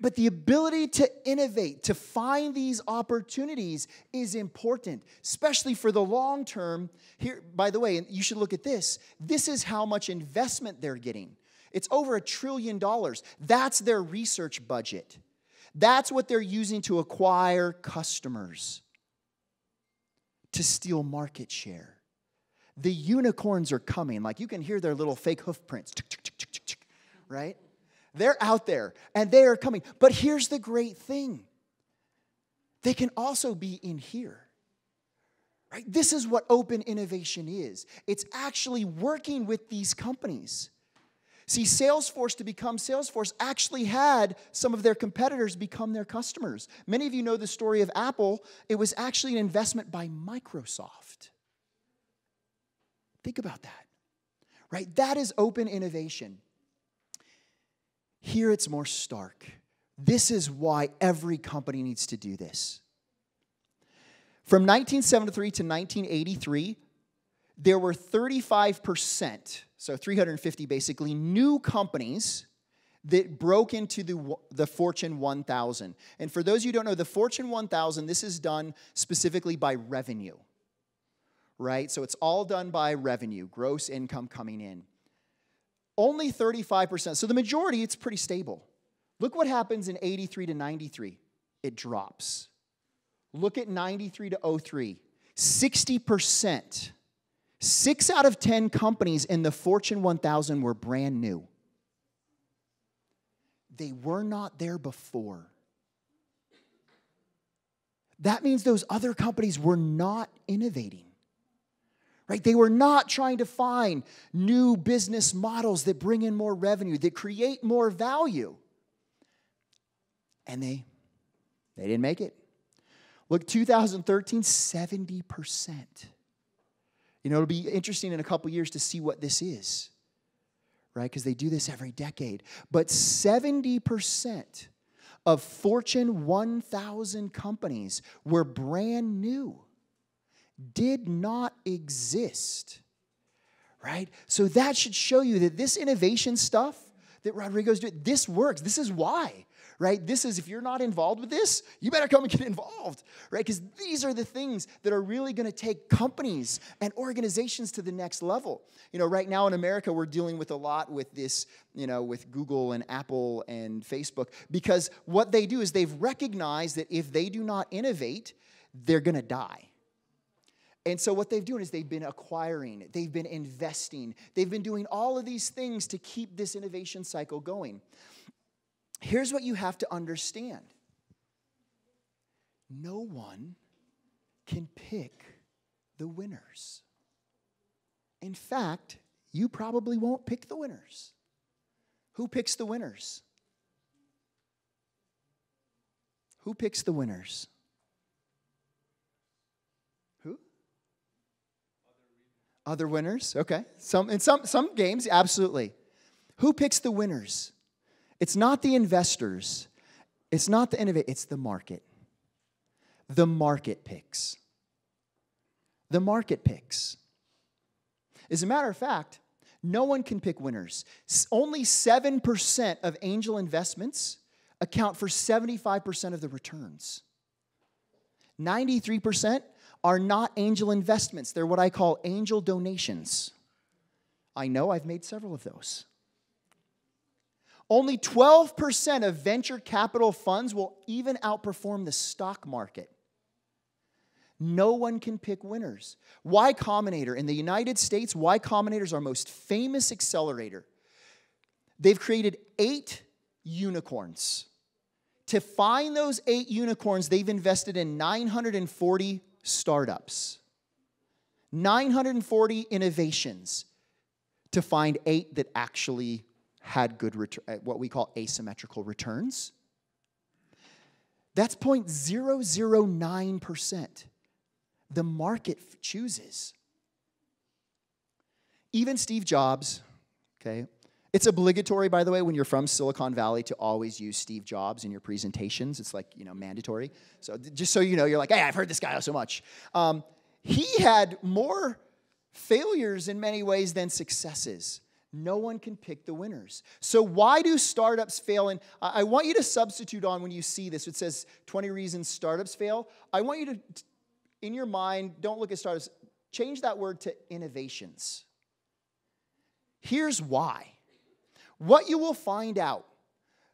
But the ability to innovate, to find these opportunities is important, especially for the long term. Here, by the way, and you should look at this this is how much investment they're getting. It's over a trillion dollars. That's their research budget. That's what they're using to acquire customers, to steal market share. The unicorns are coming. Like you can hear their little fake hoof prints, right? They're out there and they are coming. But here's the great thing they can also be in here. Right? This is what open innovation is it's actually working with these companies. See, Salesforce to become Salesforce actually had some of their competitors become their customers. Many of you know the story of Apple. It was actually an investment by Microsoft. Think about that, right? That is open innovation. Here it's more stark. This is why every company needs to do this. From 1973 to 1983, there were 35%, so 350 basically, new companies that broke into the, the Fortune 1000. And for those you who don't know, the Fortune 1000, this is done specifically by revenue, right? So it's all done by revenue, gross income coming in. Only 35%. So the majority, it's pretty stable. Look what happens in 83 to 93. It drops. Look at 93 to 03. 60%. Six out of 10 companies in the Fortune 1000 were brand new. They were not there before. That means those other companies were not innovating. Right? They were not trying to find new business models that bring in more revenue, that create more value. And they they didn't make it. Look, 2013, 70%. You know, it'll be interesting in a couple years to see what this is, right? Because they do this every decade. But 70% of Fortune 1000 companies were brand new did not exist, right? So that should show you that this innovation stuff that Rodrigo's doing, this works. This is why, right? This is, if you're not involved with this, you better come and get involved, right? Because these are the things that are really going to take companies and organizations to the next level. You know, right now in America, we're dealing with a lot with this, you know, with Google and Apple and Facebook, because what they do is they've recognized that if they do not innovate, they're going to die and so, what they've done is they've been acquiring, they've been investing, they've been doing all of these things to keep this innovation cycle going. Here's what you have to understand no one can pick the winners. In fact, you probably won't pick the winners. Who picks the winners? Who picks the winners? Other winners? Okay. Some in some some games, absolutely. Who picks the winners? It's not the investors. It's not the innovator, it's the market. The market picks. The market picks. As a matter of fact, no one can pick winners. Only 7% of angel investments account for 75% of the returns. 93% are not angel investments. They're what I call angel donations. I know I've made several of those. Only 12% of venture capital funds will even outperform the stock market. No one can pick winners. Y Combinator, in the United States, Y Combinator is our most famous accelerator. They've created eight unicorns. To find those eight unicorns, they've invested in 940 startups, 940 innovations to find eight that actually had good return, uh, what we call asymmetrical returns. That's 0.009%. The market chooses. Even Steve Jobs, okay, it's obligatory, by the way, when you're from Silicon Valley to always use Steve Jobs in your presentations. It's like, you know, mandatory. So just so you know, you're like, hey, I've heard this guy so much. Um, he had more failures in many ways than successes. No one can pick the winners. So, why do startups fail? And I want you to substitute on when you see this, it says 20 reasons startups fail. I want you to, in your mind, don't look at startups, change that word to innovations. Here's why what you will find out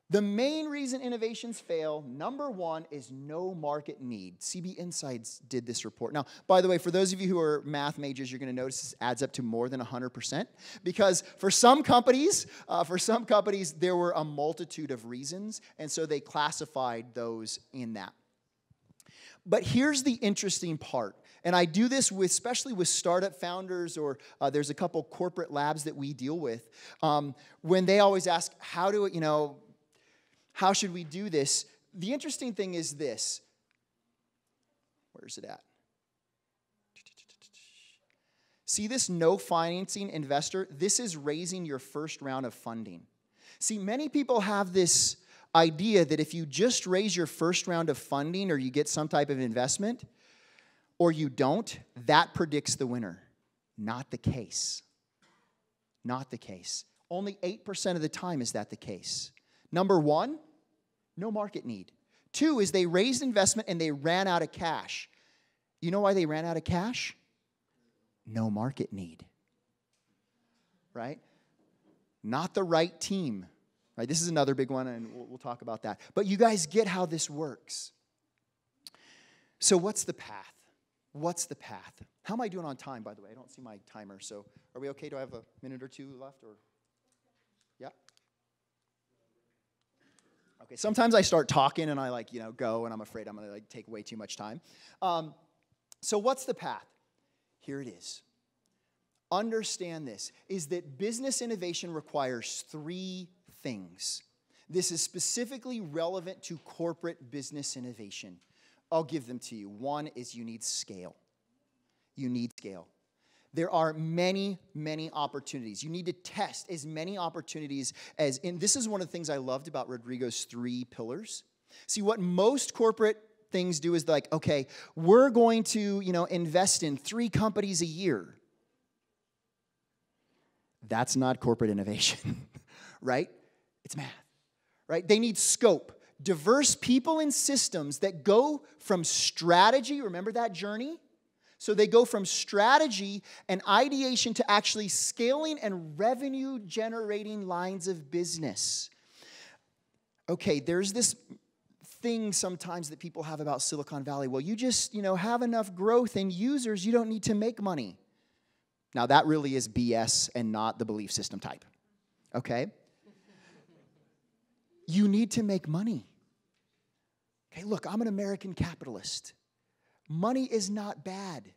the main reason innovations fail, number one, is no market need. CB Insights did this report. Now, by the way, for those of you who are math majors, you're going to notice this adds up to more than 100% because for some companies, uh, for some companies, there were a multitude of reasons, and so they classified those in that. But here's the interesting part and I do this with, especially with startup founders, or uh, there's a couple corporate labs that we deal with. Um, when they always ask, how do, you know, how should we do this? The interesting thing is this. Where's it at? See this no financing investor? This is raising your first round of funding. See, many people have this idea that if you just raise your first round of funding or you get some type of investment, or you don't, that predicts the winner. Not the case. Not the case. Only 8% of the time is that the case. Number one, no market need. Two is they raised investment and they ran out of cash. You know why they ran out of cash? No market need. Right? Not the right team. Right? This is another big one, and we'll, we'll talk about that. But you guys get how this works. So, what's the path? What's the path? How am I doing on time, by the way? I don't see my timer. So are we okay? Do I have a minute or two left? Or yeah? Okay, sometimes I start talking and I like, you know, go and I'm afraid I'm gonna like take way too much time. Um, so what's the path? Here it is. Understand this is that business innovation requires three things. This is specifically relevant to corporate business innovation. I'll give them to you. One is you need scale. You need scale. There are many, many opportunities. You need to test as many opportunities as, and this is one of the things I loved about Rodrigo's three pillars. See, what most corporate things do is like, okay, we're going to, you know, invest in three companies a year. That's not corporate innovation, [LAUGHS] right? It's math, right? They need scope diverse people and systems that go from strategy, remember that journey? So they go from strategy and ideation to actually scaling and revenue generating lines of business. Okay, there's this thing sometimes that people have about Silicon Valley. Well, you just, you know, have enough growth and users, you don't need to make money. Now that really is BS and not the belief system type. Okay? you need to make money. Hey, look, I'm an American capitalist. Money is not bad.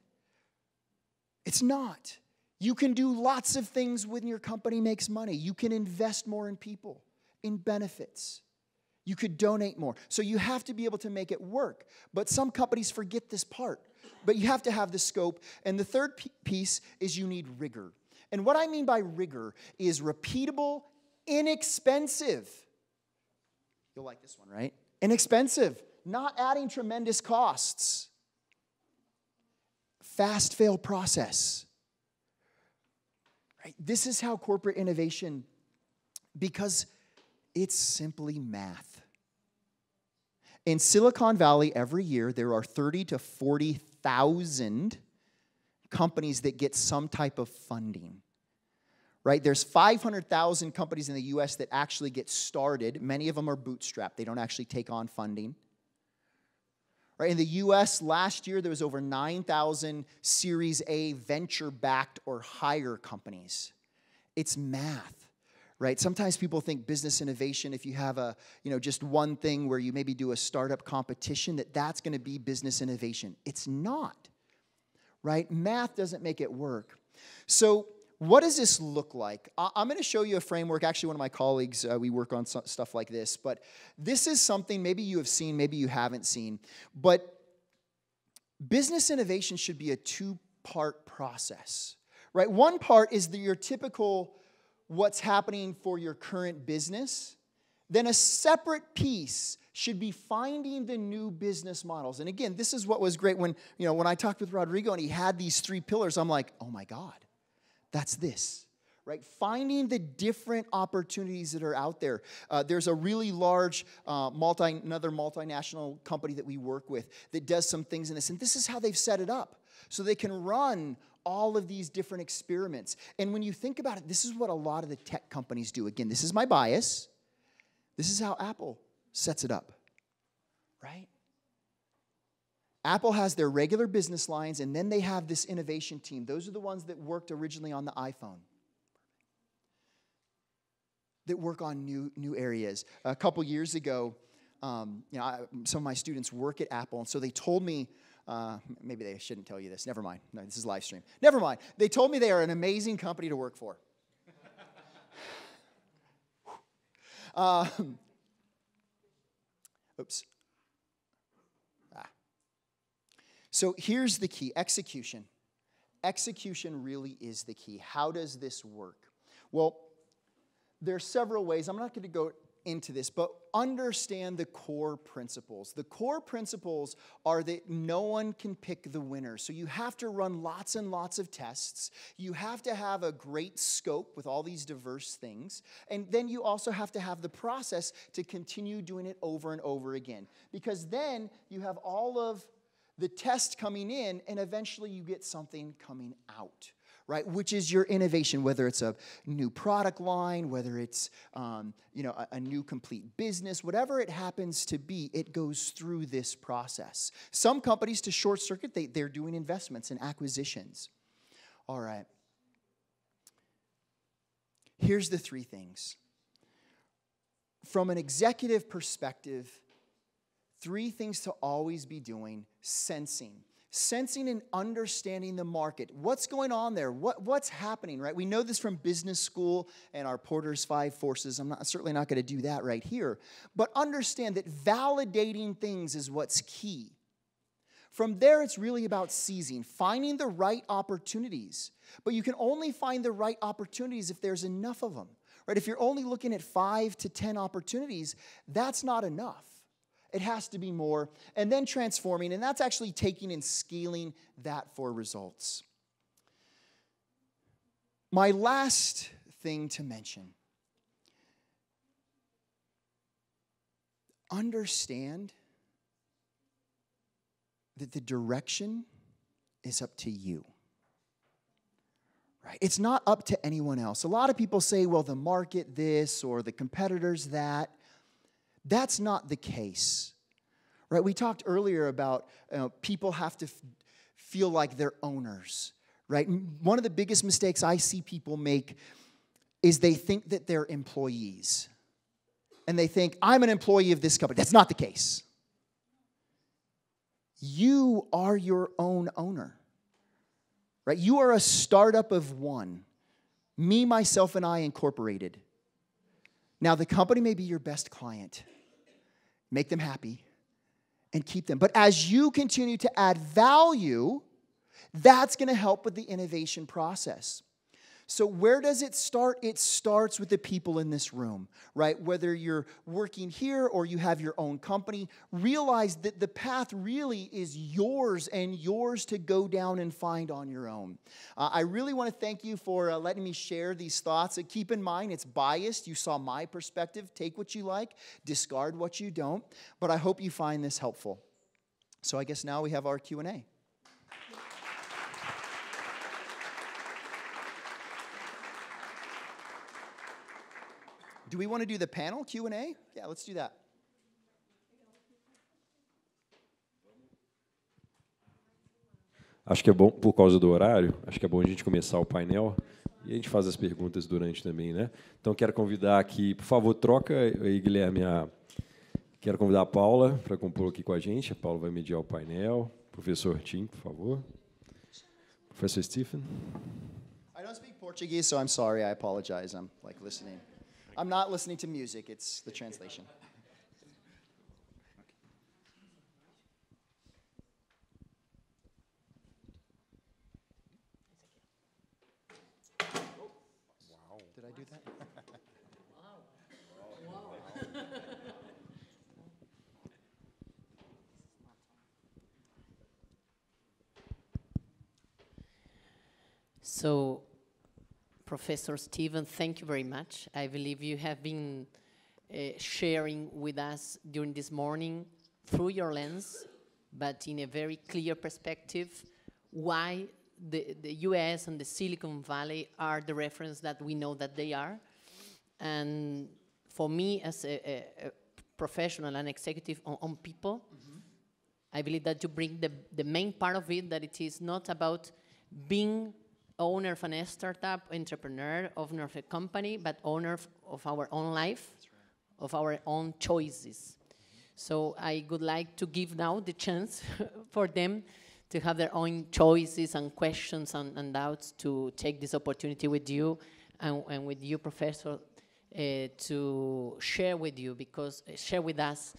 It's not. You can do lots of things when your company makes money. You can invest more in people, in benefits. You could donate more. So you have to be able to make it work. But some companies forget this part. But you have to have the scope. And the third piece is you need rigor. And what I mean by rigor is repeatable, inexpensive. You'll like this one, right? Inexpensive not adding tremendous costs. Fast fail process. Right? This is how corporate innovation, because it's simply math. In Silicon Valley, every year there are 30 to 40,000 companies that get some type of funding. Right? There's 500,000 companies in the US that actually get started. Many of them are bootstrapped. They don't actually take on funding. Right? In the US last year, there was over 9,000 Series A venture backed or higher companies. It's math right sometimes people think business innovation if you have a you know just one thing where you maybe do a startup competition that that's going to be business innovation it's not right math doesn't make it work so what does this look like? I'm going to show you a framework. Actually, one of my colleagues, uh, we work on stuff like this, but this is something maybe you have seen, maybe you haven't seen. But business innovation should be a two part process, right? One part is the, your typical what's happening for your current business. Then a separate piece should be finding the new business models. And again, this is what was great when, you know, when I talked with Rodrigo and he had these three pillars, I'm like, oh my God that's this. Right? Finding the different opportunities that are out there. Uh, there's a really large, uh, multi, another multinational company that we work with that does some things in this, and this is how they've set it up. So they can run all of these different experiments. And when you think about it, this is what a lot of the tech companies do. Again, this is my bias. This is how Apple sets it up, right? Apple has their regular business lines, and then they have this innovation team. Those are the ones that worked originally on the iPhone that work on new, new areas. A couple years ago, um, you know, I, some of my students work at Apple, and so they told me, uh, maybe they shouldn't tell you this. Never mind. No, this is live stream. Never mind. They told me they are an amazing company to work for. [LAUGHS] um, oops. So here's the key execution. Execution really is the key. How does this work? Well, there are several ways. I'm not going to go into this, but understand the core principles. The core principles are that no one can pick the winner. So you have to run lots and lots of tests. You have to have a great scope with all these diverse things. And then you also have to have the process to continue doing it over and over again. Because then you have all of the test coming in, and eventually you get something coming out right which is your innovation whether it's a new product line whether it's um, you know a, a, new complete business whatever it happens to be it goes through this process some companies to short circuit they, they're doing investments and acquisitions all right here's the three things from an executive perspective Three things to always be doing sensing. Sensing and understanding the market. What's going on there? What, what's happening, right? We know this from business school and our Porter's Five Forces. I'm not, certainly not going to do that right here. But understand that validating things is what's key. From there, it's really about seizing, finding the right opportunities. But you can only find the right opportunities if there's enough of them, right? If you're only looking at five to 10 opportunities, that's not enough. It has to be more. And then transforming, and that's actually taking and scaling that for results. My last thing to mention understand that the direction is up to you. Right? It's not up to anyone else. A lot of people say, well, the market this or the competitors that. That's not the case. Right? We talked earlier about you know, people have to f- feel like they're owners, right? One of the biggest mistakes I see people make is they think that they're employees. And they think, I'm an employee of this company. That's not the case. You are your own owner, right? You are a startup of one. Me, myself, and I incorporated. Now, the company may be your best client, make them happy and keep them. But as you continue to add value, that's going to help with the innovation process. So, where does it start? It starts with the people in this room, right? Whether you're working here or you have your own company, realize that the path really is yours and yours to go down and find on your own. Uh, I really want to thank you for uh, letting me share these thoughts. Uh, keep in mind, it's biased. You saw my perspective. Take what you like, discard what you don't. But I hope you find this helpful. So, I guess now we have our Q&A. Do we want to do the panel Q&A? Yeah, let's do that. Acho que é bom, por causa do horário, acho que é bom a gente começar o painel e a gente faz as perguntas durante também, né? Então, quero convidar aqui, por favor, troca aí, Guilherme, a... quero convidar a Paula para compor aqui com a gente. A Paula vai mediar o painel. Professor Tim, por favor. Professor Stephen. I don't speak Portuguese, so I'm sorry, I apologize. I'm like listening. I'm not listening to music, it's the translation. Did I do that? so Professor Stephen, thank you very much. I believe you have been uh, sharing with us during this morning through your lens, but in a very clear perspective, why the, the US and the Silicon Valley are the reference that we know that they are. And for me, as a, a, a professional and executive on, on people, mm -hmm. I believe that you bring the, the main part of it that it is not about being owner of an startup, entrepreneur, owner of a company, but owner of our own life, right. of our own choices. Mm -hmm. So I would like to give now the chance [LAUGHS] for them to have their own choices and questions and, and doubts to take this opportunity with you and, and with you, Professor, uh, to share with you because uh, share with us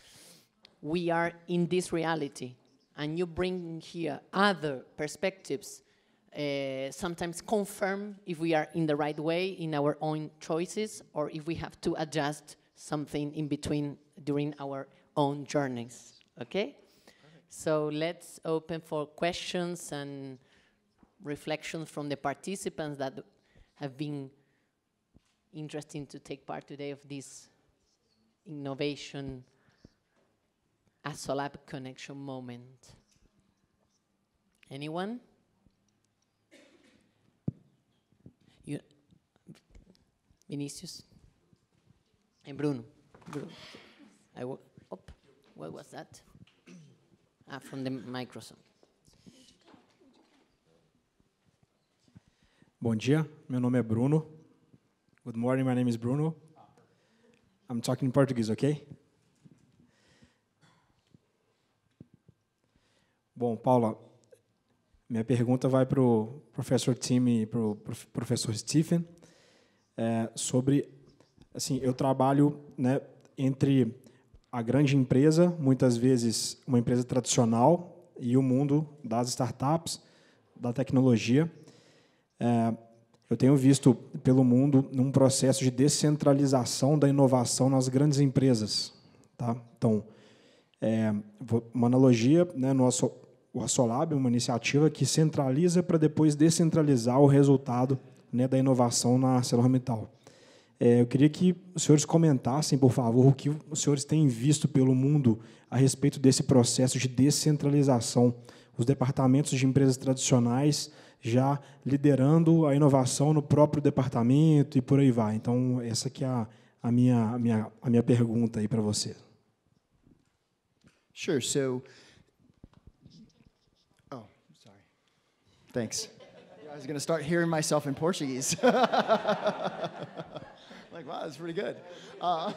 we are in this reality and you bring here other perspectives uh, sometimes confirm if we are in the right way in our own choices or if we have to adjust something in between during our own journeys. Okay? So let's open for questions and reflections from the participants that have been interesting to take part today of this innovation Asolab connection moment. Anyone? Vinícius. And Bruno. Bruno. I op. What was that? Ah, from the Microsoft. Bom dia, meu nome é Bruno. Good morning, my name is Bruno. I'm talking in Portuguese, ok? Bom, Paula, minha pergunta vai para o professor Tim e para o professor Stephen é, sobre, assim, eu trabalho né, entre a grande empresa, muitas vezes uma empresa tradicional, e o mundo das startups, da tecnologia. É, eu tenho visto pelo mundo um processo de descentralização da inovação nas grandes empresas. Tá? Então, é, uma analogia, né, nosso, o Assolab é uma iniciativa que centraliza para depois descentralizar o resultado né, da inovação na ArcelorMittal. É, eu queria que os senhores comentassem, por favor, o que os senhores têm visto pelo mundo a respeito desse processo de descentralização. Os departamentos de empresas tradicionais já liderando a inovação no próprio departamento e por aí vai. Então, essa que é a, a minha, a minha, a minha pergunta aí para você. Sure. So, oh, sorry. Thanks. I was going to start hearing myself in Portuguese. [LAUGHS] like, wow, that's pretty good. Uh, [LAUGHS]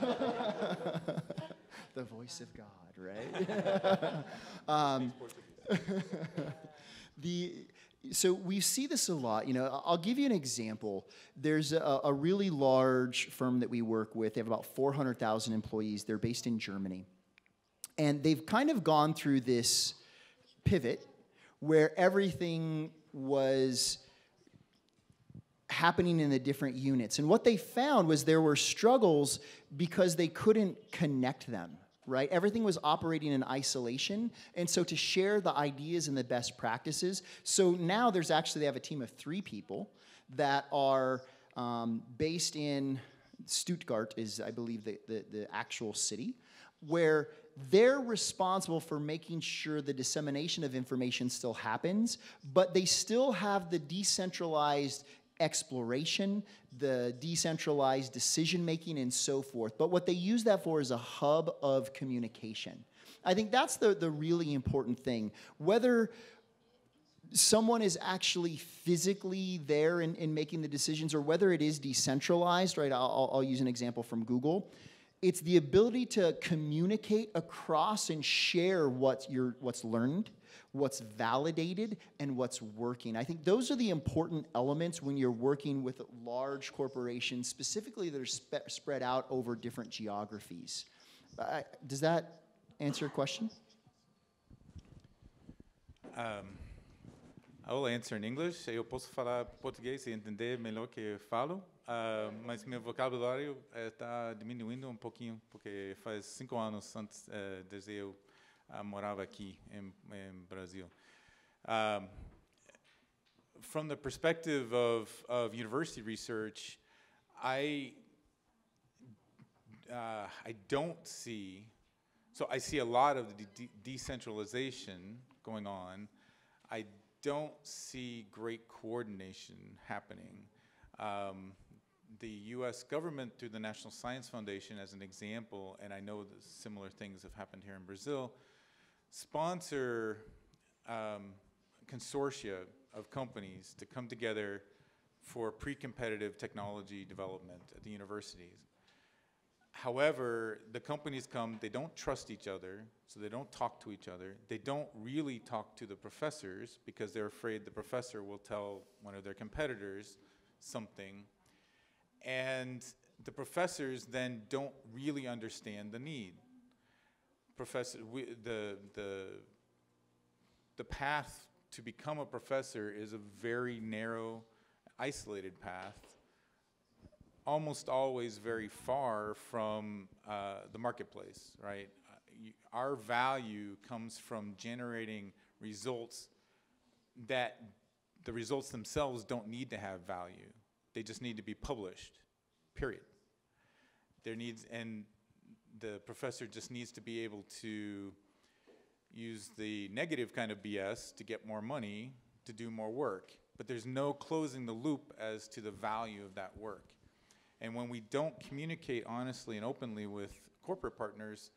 the voice of God, right? [LAUGHS] um, the so we see this a lot you know i'll give you an example there's a, a really large firm that we work with they have about 400000 employees they're based in germany and they've kind of gone through this pivot where everything was happening in the different units. And what they found was there were struggles because they couldn't connect them, right? Everything was operating in isolation. And so to share the ideas and the best practices. So now there's actually, they have a team of three people that are um, based in Stuttgart, is I believe the, the, the actual city, where they're responsible for making sure the dissemination of information still happens, but they still have the decentralized exploration, the decentralized decision making, and so forth. But what they use that for is a hub of communication. I think that's the, the really important thing. Whether someone is actually physically there in, in making the decisions or whether it is decentralized, right? I'll, I'll use an example from Google. It's the ability to communicate across and share what you're, what's learned what's validated, and what's working. I think those are the important elements when you're working with large corporations, specifically that are spe- spread out over different geographies. Uh, does that answer your question? Um, I will answer in English. Eu posso falar português e entender melhor que eu falo, uh, mas meu vocabulário está eh, diminuindo um pouquinho, porque faz cinco anos antes uh, desde eu uh, morava aqui in, Brazil. Um, from the perspective of, of university research, I, uh, I don't see, so I see a lot of the de decentralization going on. I don't see great coordination happening. Um, the U.S. government through the National Science Foundation, as an example, and I know that similar things have happened here in Brazil, sponsor um, consortia of companies to come together for pre-competitive technology development at the universities. However, the companies come, they don't trust each other, so they don't talk to each other. They don't really talk to the professors because they're afraid the professor will tell one of their competitors something. And the professors then don't really understand the need professor, we, the, the, the path to become a professor is a very narrow, isolated path, almost always very far from uh, the marketplace, right? Uh, our value comes from generating results that the results themselves don't need to have value. They just need to be published, period. There needs, and the professor just needs to be able to use the negative kind of BS to get more money to do more work. But there's no closing the loop as to the value of that work. And when we don't communicate honestly and openly with corporate partners,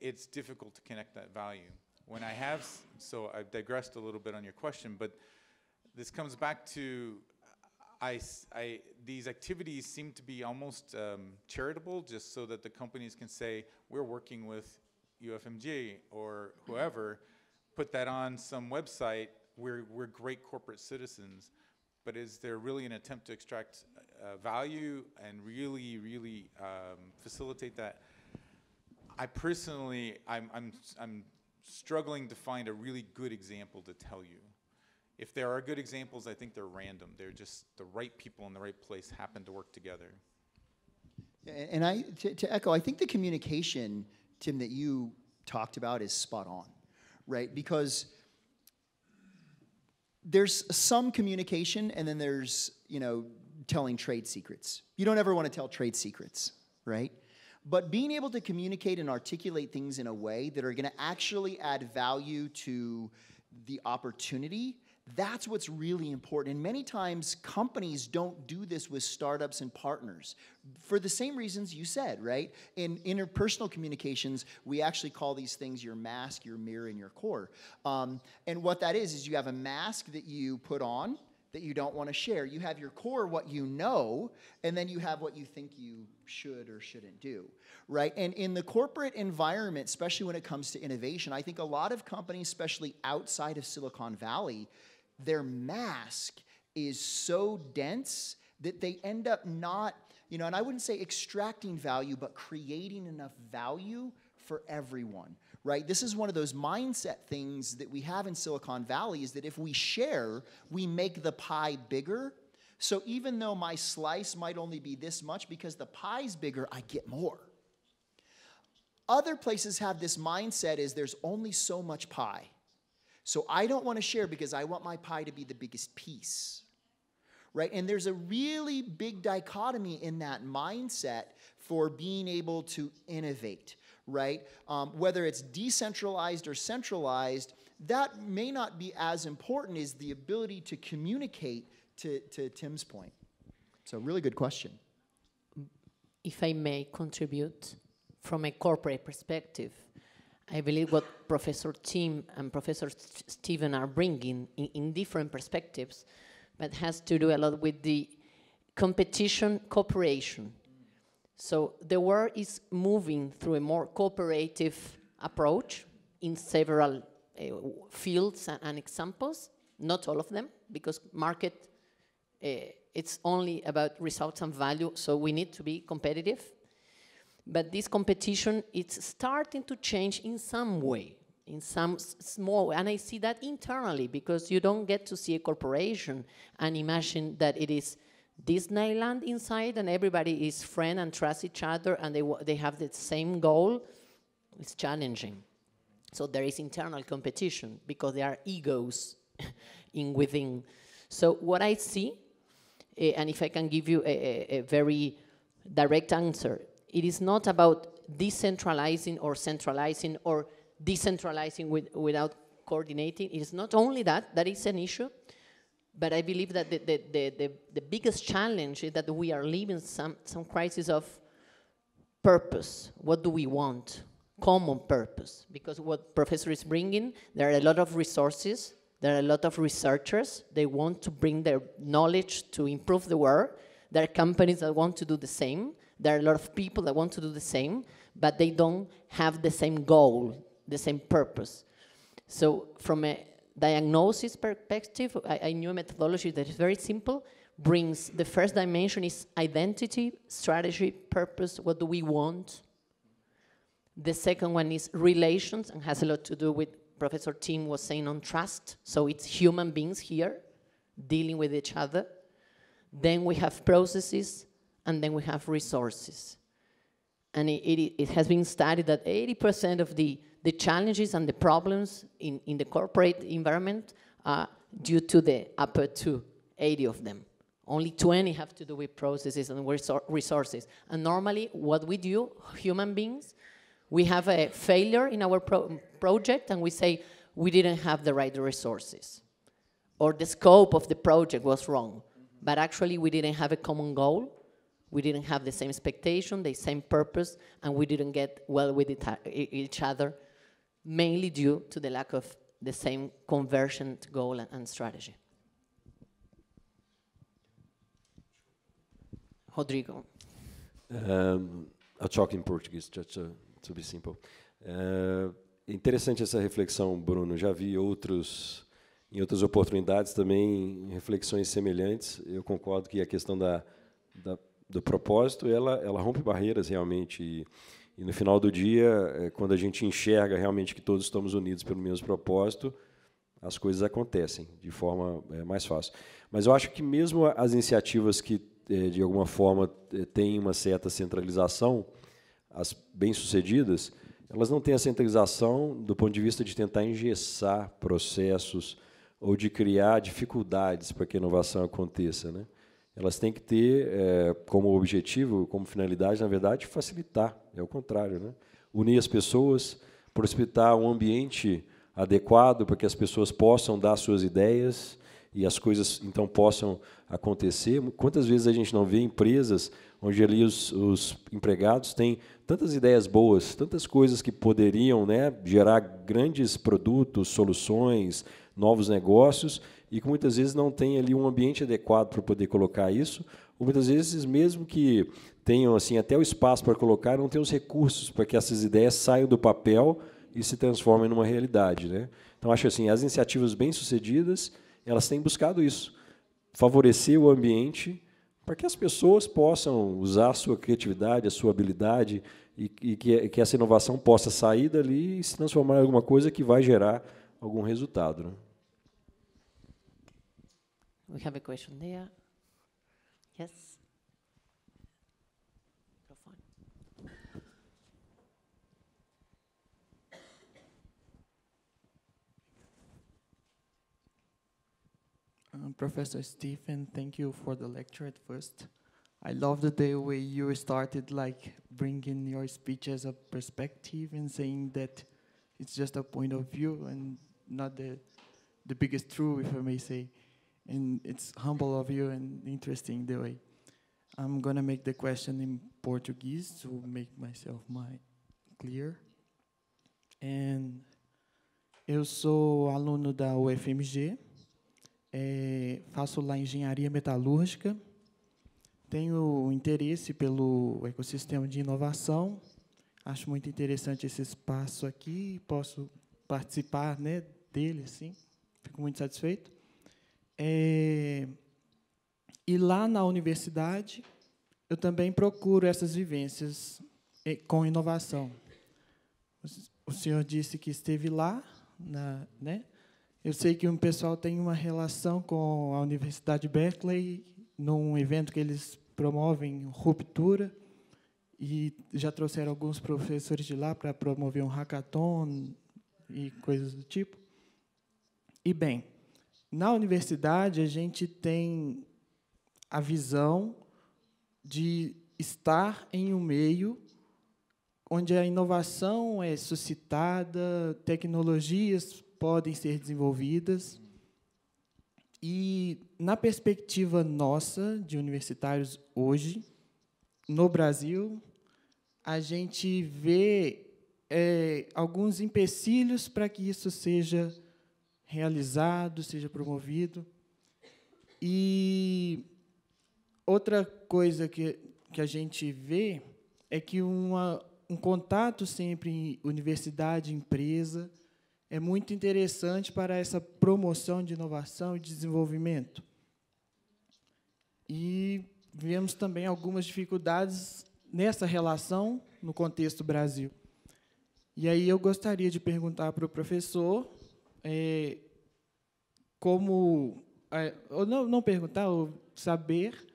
it's difficult to connect that value. When I have, so I've digressed a little bit on your question, but this comes back to I, I, these activities seem to be almost um, charitable, just so that the companies can say, we're working with UFMG or whoever, put that on some website, we're, we're great corporate citizens. But is there really an attempt to extract uh, value and really, really um, facilitate that? I personally, I'm, I'm, I'm struggling to find a really good example to tell you if there are good examples, I think they're random. They're just the right people in the right place happen to work together. And I, to, to, echo, I think the communication, Tim, that you talked about is spot on, right? Because there's some communication, and then there's you know telling trade secrets. You don't ever want to tell trade secrets, right? But being able to communicate and articulate things in a way that are going to actually add value to the opportunity that's what's really important. And many times companies don't do this with startups and partners for the same reasons you said, right? In interpersonal communications, we actually call these things your mask, your mirror, and your core. Um, and what that is, is you have a mask that you put on that you don't want to share. You have your core, what you know, and then you have what you think you should or shouldn't do, right? And in the corporate environment, especially when it comes to innovation, I think a lot of companies, especially outside of Silicon Valley, their mask is so dense that they end up not, you know, and I wouldn't say extracting value, but creating enough value for everyone, right? This is one of those mindset things that we have in Silicon Valley is that if we share, we make the pie bigger. So even though my slice might only be this much, because the pie's bigger, I get more. Other places have this mindset is there's only so much pie. So I don't want to share because I want my pie to be the biggest piece. Right? And there's a really big dichotomy in that mindset for being able to innovate, right? Um, whether it's decentralized or centralized, that may not be as important as the ability to communicate, to, to Tim's point. So, really good question. If I may contribute from a corporate perspective, I believe what Professor Tim and Professor St Stephen are bringing in, in, different perspectives, but has to do a lot with the competition cooperation. So the world is moving through a more cooperative approach in several uh, fields and, and, examples, not all of them, because market, uh, it's only about results and value, so we need to be competitive but this competition, it's starting to change in some way, in some small And I see that internally because you don't get to see a corporation and imagine that it is Disneyland inside and everybody is friend and trust each other and they, they have the same goal. It's challenging. So there is internal competition because there are egos [LAUGHS] in within. So what I see, eh, and if I can give you a, a, a very direct answer, it is not about decentralizing or centralizing or decentralizing with, without coordinating. It is not only that, that is an issue, but I believe that the, the, the, the, the biggest challenge is that we are living some, some crisis of purpose. What do we want? Common purpose. Because what Professor is bringing, there are a lot of resources, there are a lot of researchers, they want to bring their knowledge to improve the world. There are companies that want to do the same. There are a lot of people that want to do the same, but they don't have the same goal, the same purpose. So from a diagnosis perspective, I, I knew a methodology that is very simple, brings the first dimension is identity, strategy, purpose, what do we want? The second one is relations and has a lot to do with Professor Tim was saying on trust. So it's human beings here dealing with each other. Then we have processes, and then we have resources. And it, it, it has been studied that 80% of the, the challenges and the problems in, in the corporate environment are due to the upper two, 80 of them. Only 20 have to do with processes and resources. And normally, what we do, human beings, we have a failure in our pro project and we say, we didn't have the right resources. Or the scope of the project was wrong. Mm -hmm. But actually, we didn't have a common goal we didn't have the same expectation, the same purpose, and we didn't get well with each other, mainly due to the lack of the same conversion goal and strategy. Rodrigo. Um, I'll talk in Portuguese, just to, to be simple. Uh, interessante essa reflexão, Bruno. Já vi outros em outras oportunidades também reflexões semelhantes. Eu concordo que a questão da, da do propósito, ela, ela rompe barreiras realmente. E, e no final do dia, é, quando a gente enxerga realmente que todos estamos unidos pelo mesmo propósito, as coisas acontecem de forma é, mais fácil. Mas eu acho que mesmo as iniciativas que, é, de alguma forma, têm uma certa centralização, as bem-sucedidas, elas não têm a centralização do ponto de vista de tentar engessar processos ou de criar dificuldades para que a inovação aconteça. Né? elas têm que ter é, como objetivo, como finalidade, na verdade, facilitar. É o contrário, né? Unir as pessoas, prospectar um ambiente adequado para que as pessoas possam dar suas ideias e as coisas então possam acontecer. Quantas vezes a gente não vê empresas onde ali os, os empregados têm tantas ideias boas, tantas coisas que poderiam né, gerar grandes produtos, soluções, novos negócios, e que muitas vezes não tem ali um ambiente adequado para poder colocar isso, ou muitas vezes mesmo que tenham assim até o espaço para colocar, não tem os recursos para que essas ideias saiam do papel e se transformem numa realidade, né? Então acho assim, as iniciativas bem-sucedidas, elas têm buscado isso, favorecer o ambiente para que as pessoas possam usar a sua criatividade, a sua habilidade e, e que, que essa inovação possa sair dali e se transformar em alguma coisa que vai gerar algum resultado, né? We have a question there. Yes? Um, Professor Stephen, thank you for the lecture at first. I love the day where you started like bringing your speech as a perspective and saying that it's just a point of view and not the the biggest truth, if I may say. and it's humble of you and interesting the way. I'm gonna make the question in Portuguese to make myself my clear. And eu sou aluno da UFMG, é, faço lá engenharia metalúrgica, tenho interesse pelo ecossistema de inovação, acho muito interessante esse espaço aqui, posso participar né, dele, assim, fico muito satisfeito. É, e lá na universidade, eu também procuro essas vivências é, com inovação. O senhor disse que esteve lá, na, né? Eu sei que o um pessoal tem uma relação com a Universidade Berkeley, num evento que eles promovem, Ruptura, e já trouxeram alguns professores de lá para promover um hackathon e coisas do tipo. E, bem, na universidade, a gente tem a visão de estar em um meio onde a inovação é suscitada, tecnologias podem ser desenvolvidas. E, na perspectiva nossa, de universitários hoje, no Brasil, a gente vê é, alguns empecilhos para que isso seja realizado, seja promovido. E outra coisa que, que a gente vê é que uma, um contato sempre em universidade, empresa, é muito interessante para essa promoção de inovação e desenvolvimento. E vemos também algumas dificuldades nessa relação no contexto Brasil. E aí eu gostaria de perguntar para o professor é, como é, ou não, não perguntar, ou saber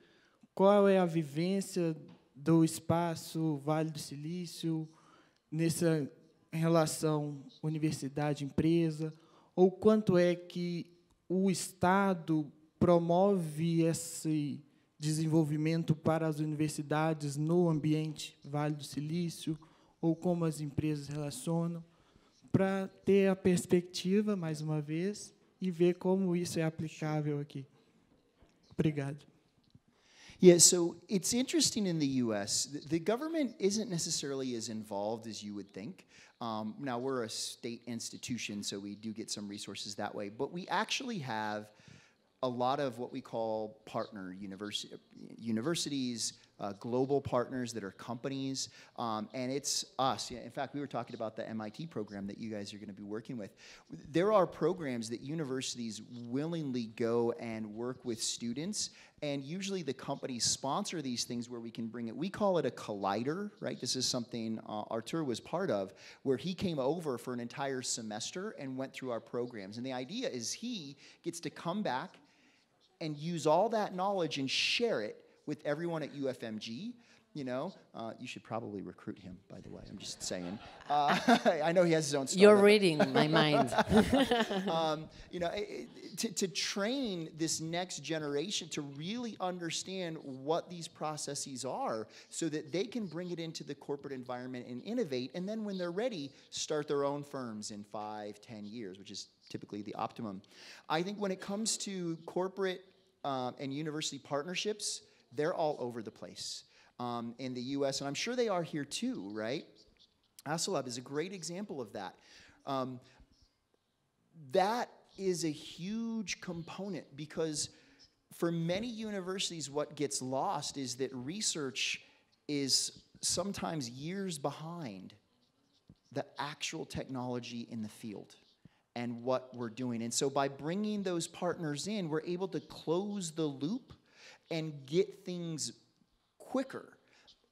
qual é a vivência do espaço Vale do Silício nessa relação universidade-empresa, ou quanto é que o Estado promove esse desenvolvimento para as universidades no ambiente Vale do Silício, ou como as empresas relacionam para ter a perspectiva, mais uma vez, e ver como isso é aplicável aqui. Obrigado. Yeah, so it's interesting in the US. The government isn't necessarily as involved as you would think. Um, now, we're a state institution, so we do get some resources that way, but we actually have a lot of what we call partner universi universities, uh, global partners that are companies, um, and it's us. In fact, we were talking about the MIT program that you guys are going to be working with. There are programs that universities willingly go and work with students, and usually the companies sponsor these things where we can bring it. We call it a collider, right? This is something uh, Artur was part of, where he came over for an entire semester and went through our programs. And the idea is he gets to come back and use all that knowledge and share it with everyone at UFMG. You know, uh, you should probably recruit him. By the way, I'm just saying. Uh, [LAUGHS] I know he has his own. You're reading my mind. [LAUGHS] um, you know, to, to train this next generation to really understand what these processes are, so that they can bring it into the corporate environment and innovate, and then when they're ready, start their own firms in five, ten years, which is typically the optimum. I think when it comes to corporate uh, and university partnerships, they're all over the place um, in the U.S., and I'm sure they are here too, right? Asalab is a great example of that. Um, that is a huge component because for many universities, what gets lost is that research is sometimes years behind the actual technology in the field and what we're doing. And so by bringing those partners in, we're able to close the loop and get things quicker,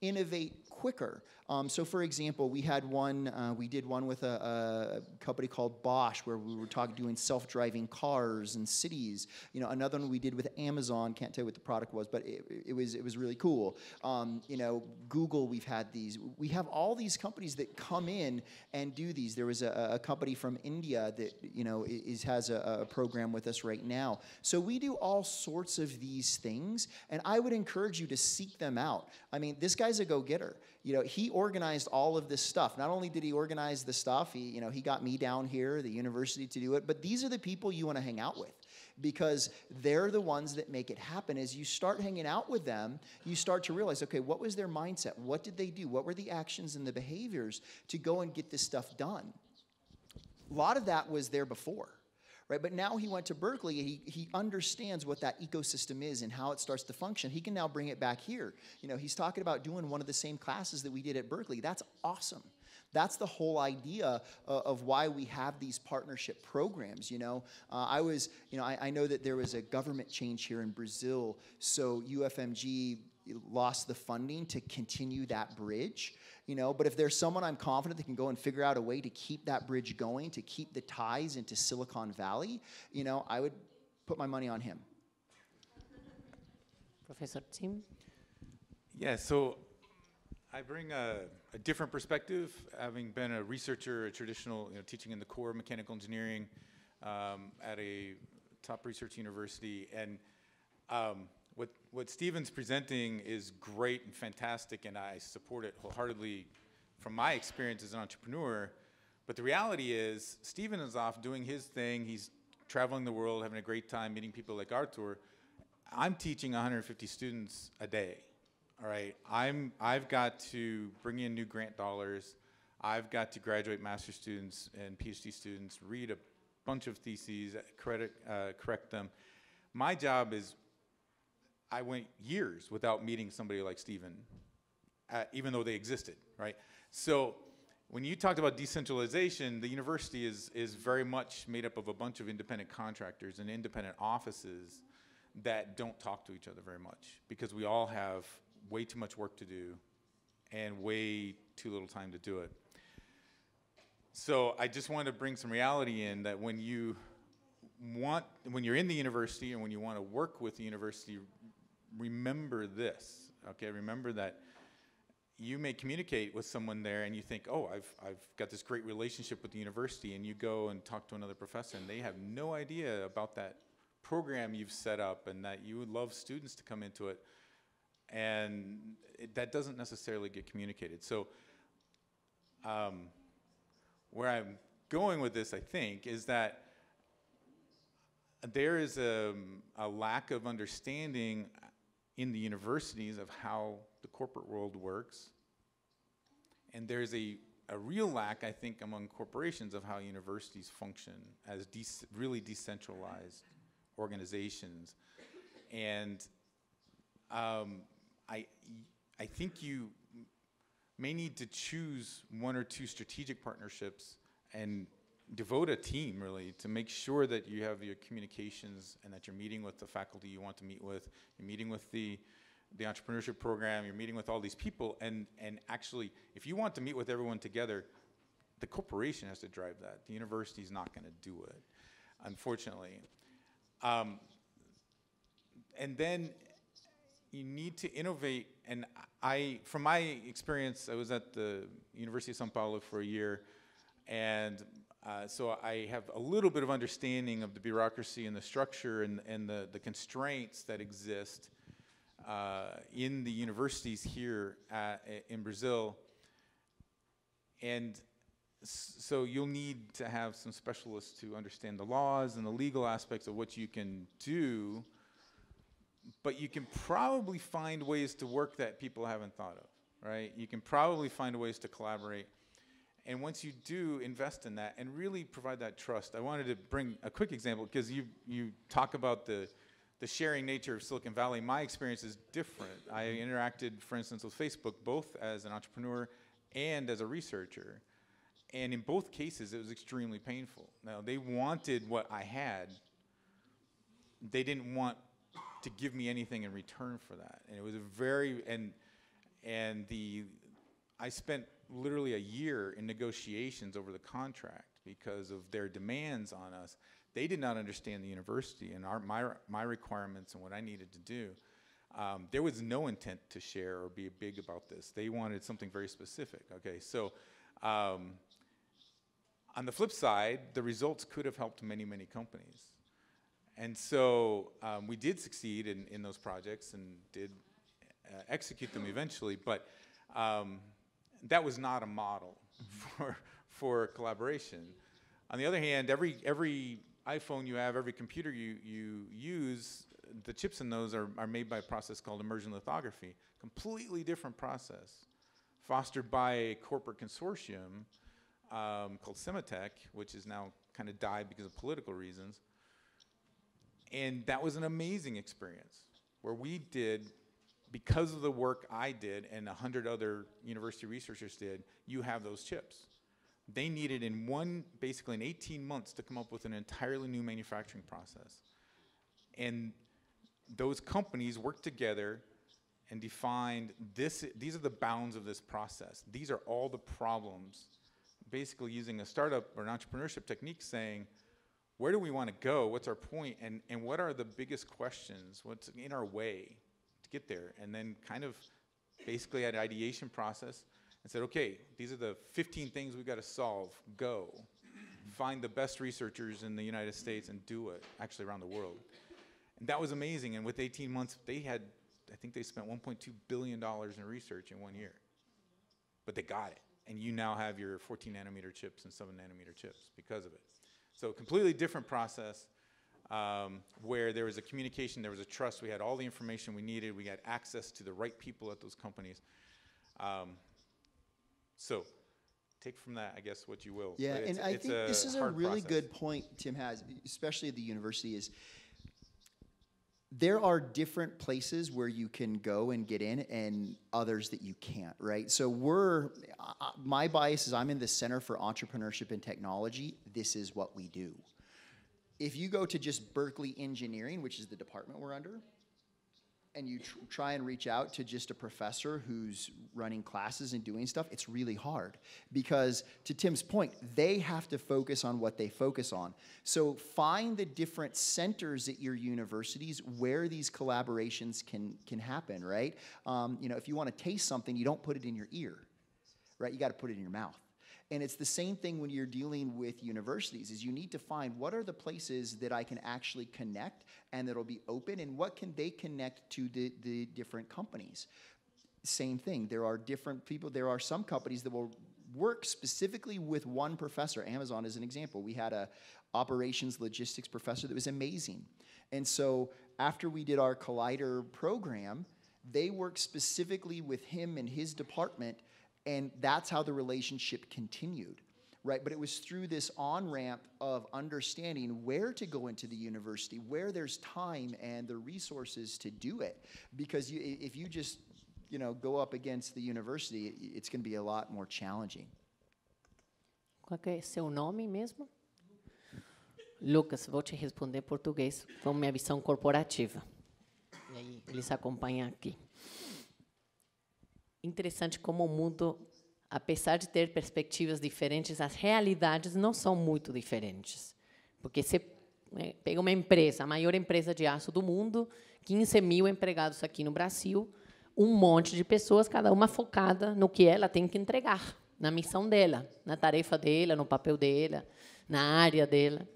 innovate quicker. Um, so, for example, we had one, uh, we did one with a, a, company called Bosch where we were talking doing self-driving cars in cities. You know, another one we did with Amazon. Can't tell you what the product was, but it, it was it was really cool. Um, you know, Google. We've had these. We have all these companies that come in and do these. There was a, a company from India that you know is has a, a program with us right now. So we do all sorts of these things, and I would encourage you to seek them out. I mean, this guy's a go-getter you know, he organized all of this stuff. Not only did he organize the stuff, he, you know, he got me down here, the university to do it, but these are the people you want to hang out with because they're the ones that make it happen. As you start hanging out with them, you start to realize, okay, what was their mindset? What did they do? What were the actions and the behaviors to go and get this stuff done? A lot of that was there before right? But now he went to Berkeley and he, he understands what that ecosystem is and how it starts to function. He can now bring it back here. You know, he's talking about doing one of the same classes that we did at Berkeley. That's awesome. That's the whole idea uh, of why we have these partnership programs. You know, uh, I was, you know, I, I know that there was a government change here in Brazil, so UFMG lost the funding to continue that bridge you know but if there's someone i'm confident that can go and figure out a way to keep that bridge going to keep the ties into silicon valley you know i would put my money on him professor tim yeah so i bring a, a different perspective having been a researcher a traditional you know teaching in the core of mechanical engineering um, at a top research university and um, what, what Stephen's presenting is great and fantastic, and I support it wholeheartedly from my experience as an entrepreneur. But the reality is, Stephen is off doing his thing. He's traveling the world, having a great time, meeting people like Artur. I'm teaching 150 students a day. All right, I'm I've got to bring in new grant dollars. I've got to graduate master students and PhD students, read a bunch of theses, credit, uh, correct them. My job is I went years without meeting somebody like Stephen, uh, even though they existed, right? So when you talked about decentralization, the university is, is very much made up of a bunch of independent contractors and independent offices that don't talk to each other very much because we all have way too much work to do and way too little time to do it. So I just wanted to bring some reality in that when you want, when you're in the university and when you want to work with the university remember this, okay? Remember that you may communicate with someone there and you think, oh, I've, I've got this great relationship with the university, and you go and talk to another professor, and they have no idea about that program you've set up and that you would love students to come into it. And it, that doesn't necessarily get communicated. So, um, where I'm going with this, I think, is that there is a, a lack of understanding in the universities of how the corporate world works. And there's a, a real lack, I think, among corporations of how universities function as de really decentralized organizations. And um, I, I think you may need to choose one or two strategic partnerships and devote a team really to make sure that you have your communications and that you're meeting with the faculty you want to meet with, you're meeting with the the entrepreneurship program, you're meeting with all these people and and actually if you want to meet with everyone together, the corporation has to drive that. The university is not going to do it, unfortunately. Um, and then you need to innovate. And I, from my experience, I was at the University of Sao Paulo for a year, and uh, so I have a little bit of understanding of the bureaucracy and the structure and, and the, the constraints that exist uh, in the universities here at, uh, in Brazil. And so you'll need to have some specialists to understand the laws and the legal aspects of what you can do, but you can probably find ways to work that people haven't thought of, right? You can probably find ways to collaborate and once you do invest in that and really provide that trust, I wanted to bring a quick example because you, you talk about the, the sharing nature of Silicon Valley. My experience is different. I interacted, for instance, with Facebook both as an entrepreneur and as a researcher. And in both cases, it was extremely painful. Now, they wanted what I had, they didn't want to give me anything in return for that. And it was a very, and, and the, I spent literally a year in negotiations over the contract because of their demands on us. They did not understand the university and our, my, my requirements and what I needed to do. Um, there was no intent to share or be big about this. They wanted something very specific. Okay, so um, on the flip side, the results could have helped many, many companies. And so um, we did succeed in, in those projects and did uh, execute them eventually, but um, that was not a model mm-hmm. for, for collaboration. On the other hand, every, every iPhone you have, every computer you, you use, the chips in those are, are made by a process called immersion lithography. Completely different process, fostered by a corporate consortium um, called Cimatech, which is now kind of died because of political reasons. And that was an amazing experience where we did because of the work I did and 100 other university researchers did, you have those chips. They needed in one, basically in 18 months, to come up with an entirely new manufacturing process. And those companies worked together and defined this, these are the bounds of this process. These are all the problems. Basically using a startup or an entrepreneurship technique saying, where do we want to go? What's our point? And, and what are the biggest questions? What's in our way? to get there. And then kind of basically an ideation process and said, okay, these are the 15 things we've got to solve, go. Find the best researchers in the United States and do it, actually around the world. And that was amazing. And with 18 months, they had, I think they spent $1.2 billion in research in one year. But they got it. And you now have your 14 nanometer chips and 7 nanometer chips because of it. So completely different process, um, where there was a communication, there was a trust, we had all the information we needed, we had access to the right people at those companies. Um, so take from that, I guess, what you will. Yeah, and I think this is a really process. good point Tim has, especially at the university, is there are different places where you can go and get in and others that you can't right so we're uh, my bias is i'm in the center for entrepreneurship and technology this is what we do if you go to just Berkeley Engineering, which is the department we're under, and you tr try and reach out to just a professor who's running classes and doing stuff, it's really hard because, to Tim's point, they have to focus on what they focus on. So find the different centers at your universities where these collaborations can can happen. Right? Um, you know, if you want to taste something, you don't put it in your ear, right? You got to put it in your mouth. And it's the same thing when you're dealing with universities is you need to find what are the places that I can actually connect and that'll be open and what can they connect to the, the different companies. Same thing. There are different people. There are some companies that will work specifically with one professor. Amazon is an example. We had a operations logistics professor that was amazing. And so after we did our Collider program, they worked specifically with him and his department and that's how the relationship continued, right? But it was through this on ramp of understanding where to go into the university, where there's time and the resources to do it. Because you, if you just you know, go up against the university, it's going to be a lot more challenging. Qual é seu nome mesmo? Lucas, vou te responder em português, com minha visão corporativa. E aí, eles acompanham aqui. interessante como o mundo, apesar de ter perspectivas diferentes, as realidades não são muito diferentes. Porque você né, pega uma empresa, a maior empresa de aço do mundo, 15 mil empregados aqui no Brasil, um monte de pessoas, cada uma focada no que ela tem que entregar, na missão dela, na tarefa dela, no papel dela, na área dela.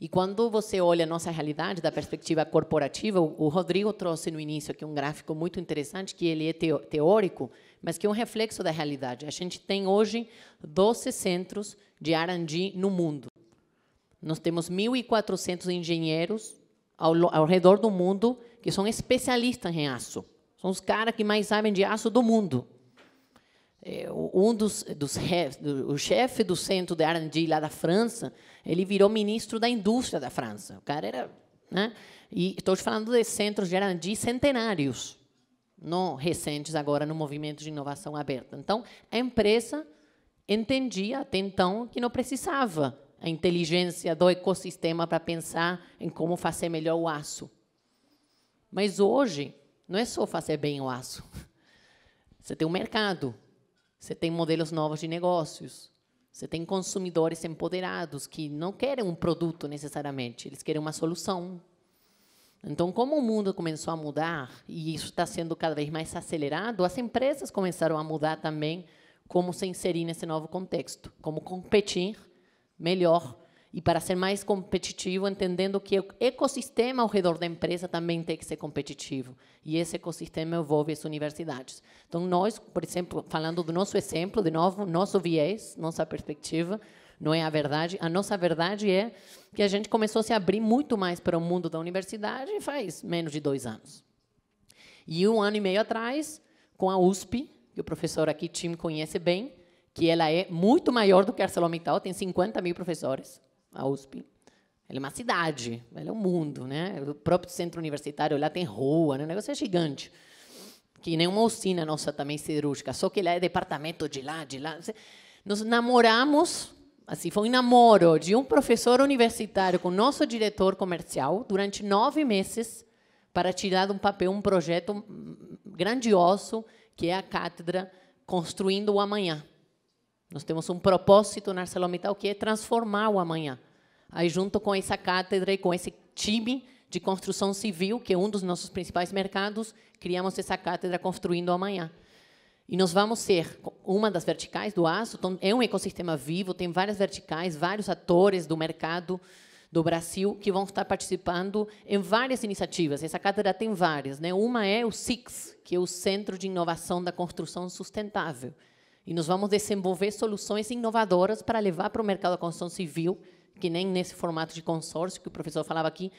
E quando você olha a nossa realidade da perspectiva corporativa, o Rodrigo trouxe no início aqui um gráfico muito interessante, que ele é teórico, mas que é um reflexo da realidade. A gente tem hoje 12 centros de R&D no mundo. Nós temos 1.400 engenheiros ao, ao redor do mundo que são especialistas em aço. São os caras que mais sabem de aço do mundo. É, um dos, dos o chefe do centro de R&D lá da França, ele virou ministro da indústria da França. O cara era, né? E estou te falando de centros de R&D centenários, não recentes agora no movimento de inovação aberta. Então, a empresa entendia até então que não precisava a inteligência do ecossistema para pensar em como fazer melhor o aço. Mas hoje, não é só fazer bem o aço. [LAUGHS] Você tem um mercado, você tem modelos novos de negócios. Você tem consumidores empoderados que não querem um produto necessariamente, eles querem uma solução. Então, como o mundo começou a mudar e isso está sendo cada vez mais acelerado, as empresas começaram a mudar também como se inserir nesse novo contexto, como competir melhor e para ser mais competitivo, entendendo que o ecossistema ao redor da empresa também tem que ser competitivo. E esse ecossistema envolve as universidades. Então, nós, por exemplo, falando do nosso exemplo, de novo, nosso viés, nossa perspectiva, não é a verdade. A nossa verdade é que a gente começou a se abrir muito mais para o mundo da universidade faz menos de dois anos. E um ano e meio atrás, com a USP, que o professor aqui, Tim, conhece bem, que ela é muito maior do que a ArcelorMittal, tem 50 mil professores a USP. Ela é uma cidade, ela é um mundo, né? O próprio centro universitário lá tem rua, né? O negócio é gigante. Que nem uma usina nossa também cirúrgica, só que lá é departamento de lá, de lá. Nos namoramos, assim, foi um namoro de um professor universitário com nosso diretor comercial durante nove meses para tirar de um papel um projeto grandioso que é a cátedra Construindo o Amanhã. Nós temos um propósito na ArcelorMittal que é transformar o amanhã. Aí, junto com essa cátedra e com esse time de construção civil, que é um dos nossos principais mercados, criamos essa cátedra Construindo o Amanhã. E nós vamos ser uma das verticais do aço, então é um ecossistema vivo, tem várias verticais, vários atores do mercado do Brasil que vão estar participando em várias iniciativas. Essa cátedra tem várias. Né? Uma é o Six, que é o Centro de Inovação da Construção Sustentável, e nós vamos desenvolver soluções inovadoras para levar para o mercado da construção civil, que nem nesse formato de consórcio que o professor falava aqui,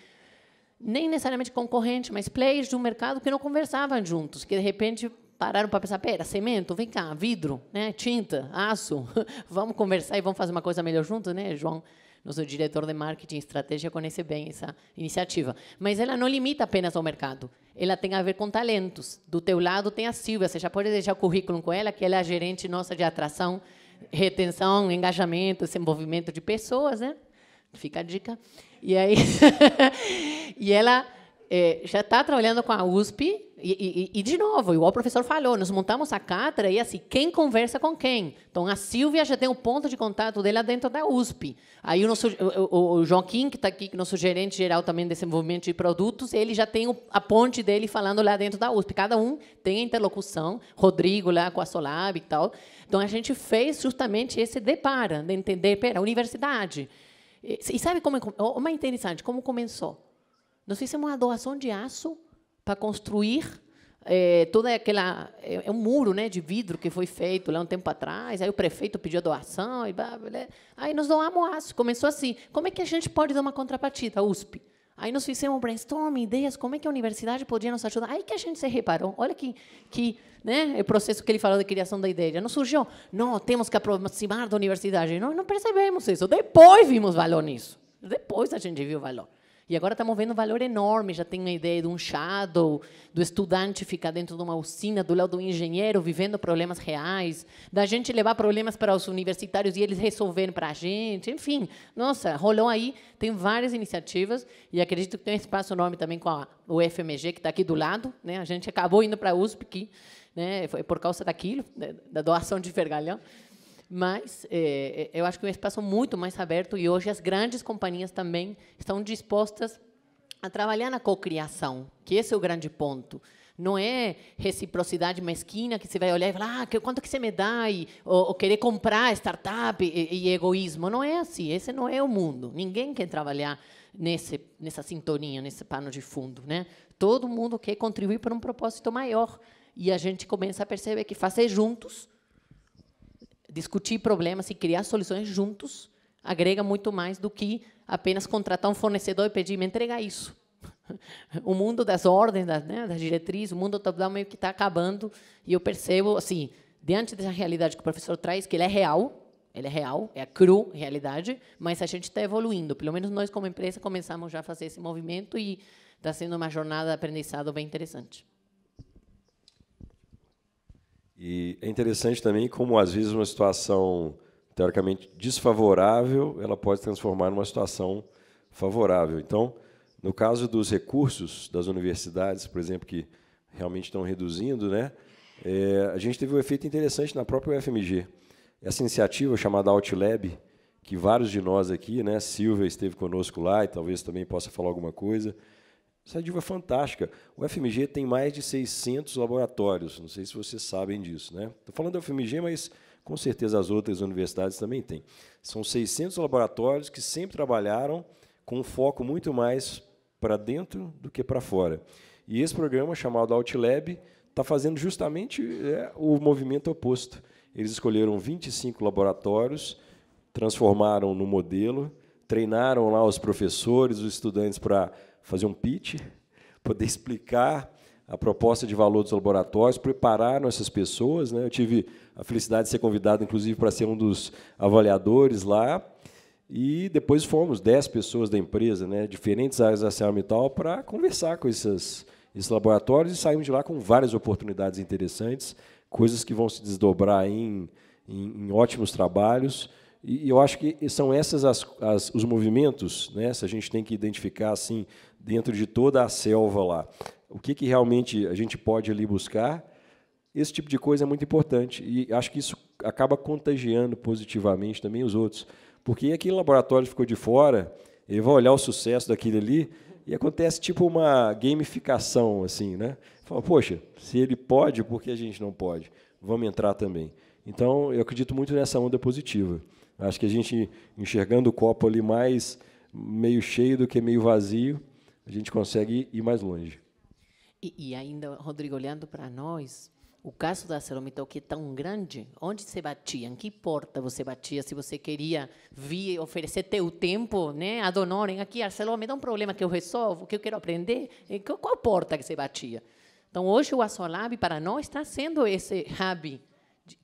nem necessariamente concorrente, mas players um mercado que não conversavam juntos, que de repente pararam para pensar, pera, cimento, vem cá, vidro, né, tinta, aço, [LAUGHS] vamos conversar e vamos fazer uma coisa melhor juntos né, João? nosso diretor de marketing e estratégia conhece bem essa iniciativa. Mas ela não limita apenas ao mercado ela tem a ver com talentos. Do teu lado tem a Silvia, você já pode deixar o currículo com ela, que ela é a gerente nossa de atração, retenção, engajamento, desenvolvimento de pessoas, né? Fica a dica. E aí, [LAUGHS] e ela é, já está trabalhando com a USP e, e, e, de novo, igual o professor falou, nós montamos a cátedra e assim, quem conversa com quem? Então, a Silvia já tem um ponto de contato dela dentro da USP. Aí o, nosso, o, o Joaquim, que está aqui, que é nosso gerente geral também de desenvolvimento de produtos, ele já tem a ponte dele falando lá dentro da USP. Cada um tem a interlocução, Rodrigo lá com a Solab e tal. Então, a gente fez justamente esse depara, de entender, pera, a universidade. E, e sabe como é, como é interessante? Como começou? Nós fizemos uma doação de aço para construir é, toda aquela é, é, um muro né de vidro que foi feito lá um tempo atrás aí o prefeito pediu a doação e blá, blá, blá. aí nós doamos aço começou assim como é que a gente pode dar uma contrapartida USP aí nós fizemos um brainstorming ideias como é que a universidade podia nos ajudar aí que a gente se reparou olha que que né o processo que ele falou de criação da ideia não surgiu não temos que aproximar da universidade não não percebemos isso depois vimos valor nisso depois a gente viu valor e agora está movendo um valor enorme. Já tem uma ideia de um shadow, do estudante ficar dentro de uma usina, do lado do engenheiro vivendo problemas reais, da gente levar problemas para os universitários e eles resolverem para a gente. Enfim, nossa, rolou aí. Tem várias iniciativas e acredito que tem um espaço enorme também com a UFMG, que está aqui do lado. Né? A gente acabou indo para a USP aqui, né? foi por causa daquilo, né, da doação de vergalhão. Mas é, eu acho que é um espaço muito mais aberto e hoje as grandes companhias também estão dispostas a trabalhar na cocriação, que esse é o grande ponto. Não é reciprocidade mesquina que você vai olhar e falar, ah, quanto que você me dá? E, ou, ou querer comprar startup e, e, egoísmo. Não é assim, esse não é o mundo. Ninguém quer trabalhar nesse, nessa sintonia, nesse pano de fundo. Né? Todo mundo quer contribuir para um propósito maior. E a gente começa a perceber que fazer juntos discutir problemas e criar soluções juntos agrega muito mais do que apenas contratar um fornecedor e pedir me entrega isso. [LAUGHS] O mundo das ordens, das, né, das diretrizes, o mundo top-down meio que está acabando e eu percebo assim diante dessa realidade que o professor traz que ele é real, ele é real, é a cru realidade, mas a gente está evoluindo. Pelo menos nós como empresa começamos já a fazer esse movimento e está sendo uma jornada de aprendizado bem interessante. E é interessante também como, às vezes, uma situação teoricamente desfavorável, ela pode transformar numa situação favorável. Então, no caso dos recursos das universidades, por exemplo, que realmente estão reduzindo, né, é, a gente teve um efeito interessante na própria UFMG. Essa iniciativa chamada OutLab, que vários de nós aqui, né, Silvia esteve conosco lá e talvez também possa falar alguma coisa, essa diva é fantástica. O FMG tem mais de 600 laboratórios, não sei se vocês sabem disso. Né? Estou falando do FMG, mas com certeza as outras universidades também têm. São 600 laboratórios que sempre trabalharam com um foco muito mais para dentro do que para fora. E esse programa, chamado OutLab, está fazendo justamente é, o movimento oposto. Eles escolheram 25 laboratórios, transformaram no modelo, treinaram lá os professores, os estudantes para fazer um pitch, poder explicar a proposta de valor dos laboratórios, preparar nossas pessoas. Né? Eu tive a felicidade de ser convidado, inclusive, para ser um dos avaliadores lá. E depois fomos 10 pessoas da empresa, né, diferentes áreas da ArcelorMittal, para conversar com essas, esses laboratórios e saímos de lá com várias oportunidades interessantes, coisas que vão se desdobrar em, em, em ótimos trabalhos. E, e eu acho que são esses as, as, os movimentos, né, se a gente tem que identificar assim dentro de toda a selva lá. O que, que realmente a gente pode ali buscar? Esse tipo de coisa é muito importante e acho que isso acaba contagiando positivamente também os outros. Porque aquele laboratório ficou de fora, ele vai olhar o sucesso daquele ali e acontece tipo uma gamificação, assim, né? Fala, poxa, se ele pode, por que a gente não pode? Vamos entrar também. Então, eu acredito muito nessa onda positiva. Acho que a gente enxergando o copo ali mais meio cheio do que meio vazio, a gente consegue ir mais longe. E, e ainda, Rodrigo, olhando para nós, o caso da Ceromitol, que é tão grande, onde você batia? Em que porta você batia? Se você queria vir oferecer teu tempo, né? Ad honorem, aqui, a me dá um problema que eu resolvo, que eu quero aprender. Qual porta que você batia? Então, hoje, o Assolab, para nós, está sendo esse hub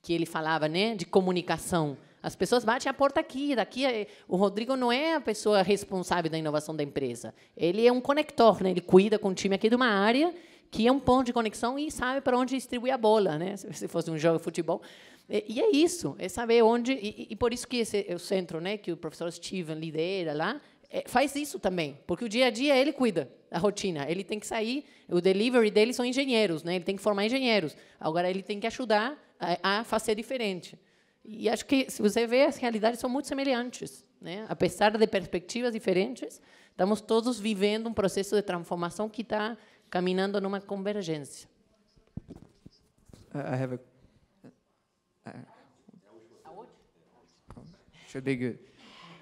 que ele falava, né? De comunicação as pessoas batem a porta aqui, daqui. Eh, o Rodrigo não é a pessoa responsável da inovação da empresa. Ele é um conector, né? Ele cuida com o time aqui de uma área que é um ponto de conexão e sabe para onde distribuir a bola, né? [LAUGHS] Se fosse um jogo de futebol. E, é isso, é saber onde. E, e por isso que esse é o centro, né? Que o professor Steven lidera lá. É, faz isso também, porque o dia a dia ele cuida da rotina. Ele tem que sair, o delivery dele são engenheiros, né? Ele tem que formar engenheiros. Agora ele tem que ajudar a, a fazer diferente. E acho que, se você vê, as realidades são muito semelhantes. Né? Apesar de perspectivas diferentes, estamos todos vivendo um processo de transformação que está caminhando numa convergência. I have a, uh, should be good.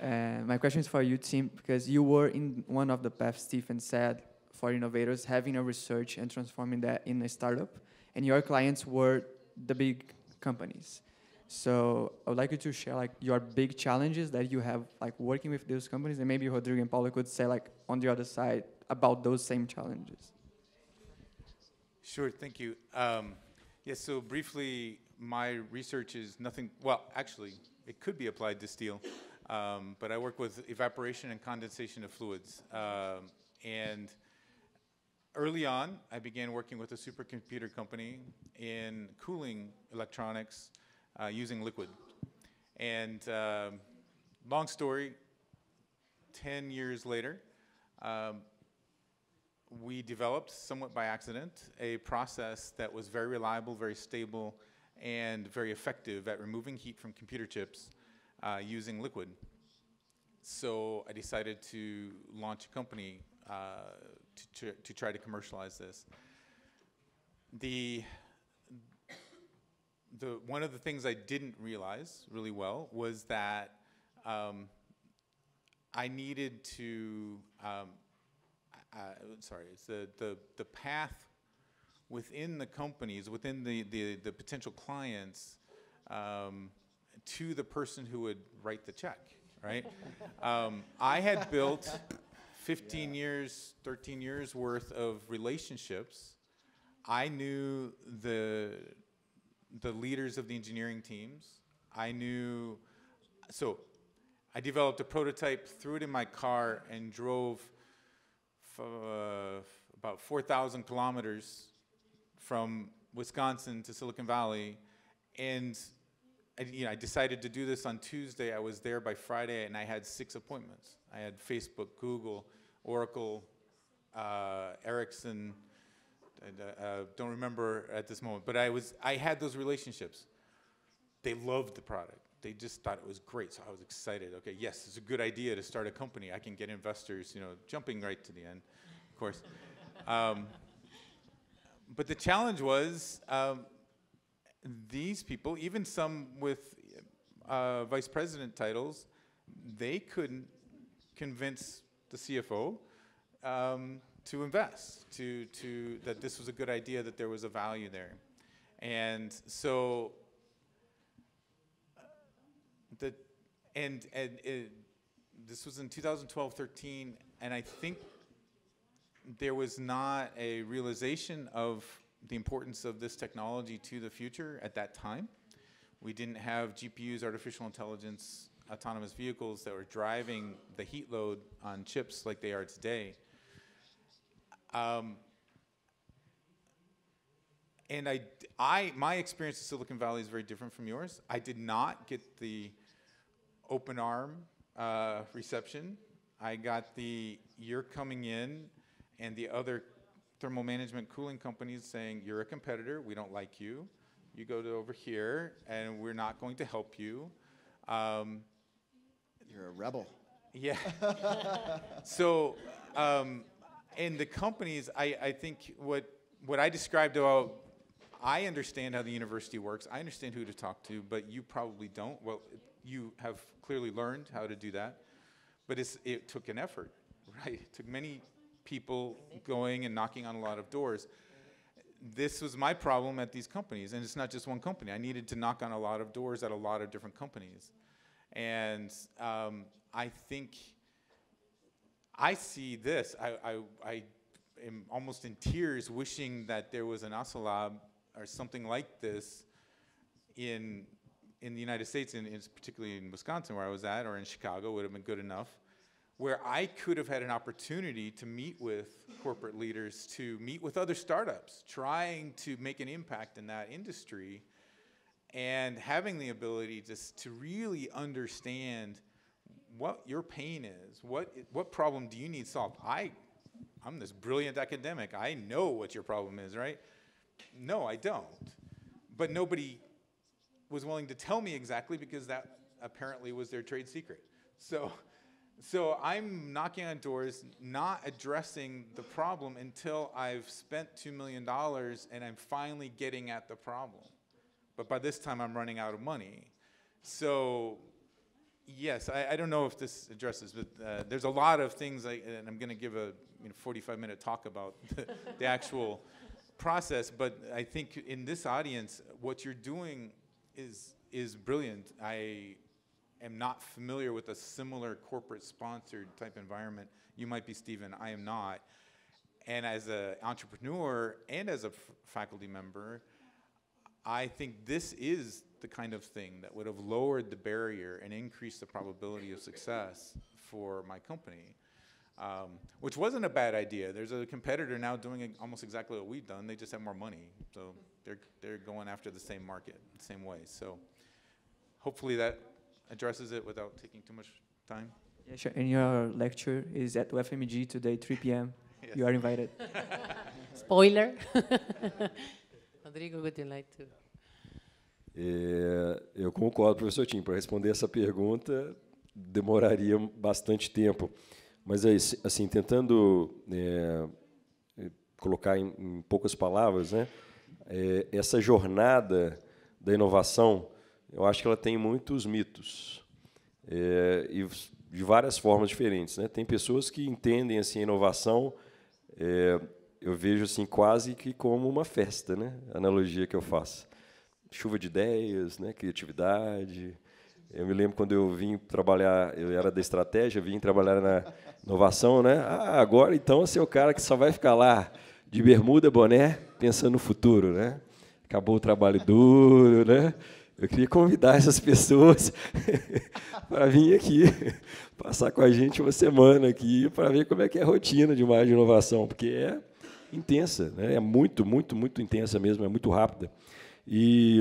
Uh, my question is for you, Tim, because you were in one of the paths Stephen said for innovators, having a research and transforming that in a startup, and your clients were the big companies. So I would like you to share like your big challenges that you have like working with those companies, and maybe Rodrigo and Paulo could say like on the other side about those same challenges. Sure, thank you. Um, yes, so briefly, my research is nothing. Well, actually, it could be applied to steel, um, but I work with evaporation and condensation of fluids, um, and early on, I began working with a supercomputer company in cooling electronics uh, using liquid. And um, long story, 10 years later, um, we developed, somewhat by accident, a process that was very reliable, very stable, and very effective at removing heat from computer chips uh, using liquid. So I decided to launch a company uh, to, to, to try to commercialize this. The the, one of the things I didn't realize really well was that um, I needed to, um, sorry, it's the, the, the path within the companies, within the, the, the potential clients um, to the person who would write the check, right? [LAUGHS] Um, I had built 15 yeah. years, 13 years worth of relationships. I knew the the leaders of the engineering teams. I knew, so I developed a prototype, threw it in my car, and drove uh, about 4,000 kilometers from Wisconsin to Silicon Valley. And I, you know, I decided to do this on Tuesday. I was there by Friday, and I had six appointments. I had Facebook, Google, Oracle, uh, Ericsson, I uh, uh, don't remember at this moment, but I was I had those relationships. They loved the product. They just thought it was great, so I was excited. Okay, yes, it's a good idea to start a company. I can get investors. You know, jumping right to the end, of course. [LAUGHS] um, but the challenge was um, these people, even some with uh, vice president titles, they couldn't convince the CFO. Um, to invest, to, to, that this was a good idea, that there was a value there. And so, uh, the, and, and it, this was in 2012, 13, and I think there was not a realization of the importance of this technology to the future at that time. We didn't have GPUs, artificial intelligence, autonomous vehicles that were driving the heat load on chips like they are today. Um, and I, I, my experience of Silicon Valley is very different from yours. I did not get the open arm uh, reception. I got the you're coming in, and the other thermal management cooling companies saying you're a competitor. We don't like you. You go to over here, and we're not going to help you. Um, you're a rebel. Yeah. [LAUGHS] so. Um, and the companies, I, I think what what I described about I understand how the university works. I understand who to talk to, but you probably don't. Well, you have clearly learned how to do that, but it took an effort, [LAUGHS] right? It took many people going and knocking on a lot of doors. This was my problem at these companies, and it's not just one company. I needed to knock on a lot of doors at a lot of different companies. And um, I think I see this. I, I, I am almost in tears wishing that there was an ASALAB or something like this in, in the United States, and particularly in Wisconsin where I was at, or in Chicago would have been good enough, where I could have had an opportunity to meet with corporate leaders, to meet with other startups, trying to make an impact in that industry, and having the ability just to really understand – what your pain is, what, what problem do you need solved? I, I'm this brilliant academic. I know what your problem is, right? No, I don't. But nobody was willing to tell me exactly because that apparently was their trade secret. So, so I'm knocking on doors, not addressing the problem until I've spent $2 million and I'm finally getting at the problem. But by this time, I'm running out of money. So Yes, I, I, don't know if this addresses, but uh, there's a lot of things, I, and I'm going to give a 45-minute you know, talk about [LAUGHS] the, the actual process. But I think in this audience, what you're doing is is brilliant. I am not familiar with a similar corporate-sponsored type environment. You might be, Stephen. I am not. And as an entrepreneur and as a faculty member, I think this is the kind of thing that would have lowered the barrier and increased the probability of success for my company. Um, which wasn't a bad idea. There's a competitor now doing almost exactly what we've done. They just have more money, so they're they're going after the same market, the same way. So hopefully that addresses it without taking too much time. Yeah, sure. And your lecture is at FMG today, 3 p.m. [LAUGHS] yes. You are invited. [LAUGHS] Spoiler. [LAUGHS] Rodrigo, would you like to? É, eu concordo, professor Tim, para responder essa pergunta demoraria bastante tempo. Mas é isso, assim, tentando é, é, colocar em, em, poucas palavras, né, é, essa jornada da inovação, eu acho que ela tem muitos mitos é, e de várias formas diferentes. Né? Tem pessoas que entendem assim a inovação é, eu vejo assim quase que como uma festa, né? A analogia que eu faço chuva de ideias, né, criatividade. Eu me lembro quando eu vim trabalhar, eu era da estratégia, vim trabalhar na inovação, né? Ah, agora então você é o cara que só vai ficar lá de bermuda, boné, pensando no futuro, né? Acabou o trabalho duro, né? Eu queria convidar essas pessoas [LAUGHS] para vir aqui, passar com a gente uma semana aqui para ver como é que é a rotina de uma de inovação, porque é intensa, né? É muito, muito, muito intensa mesmo, é muito rápida. E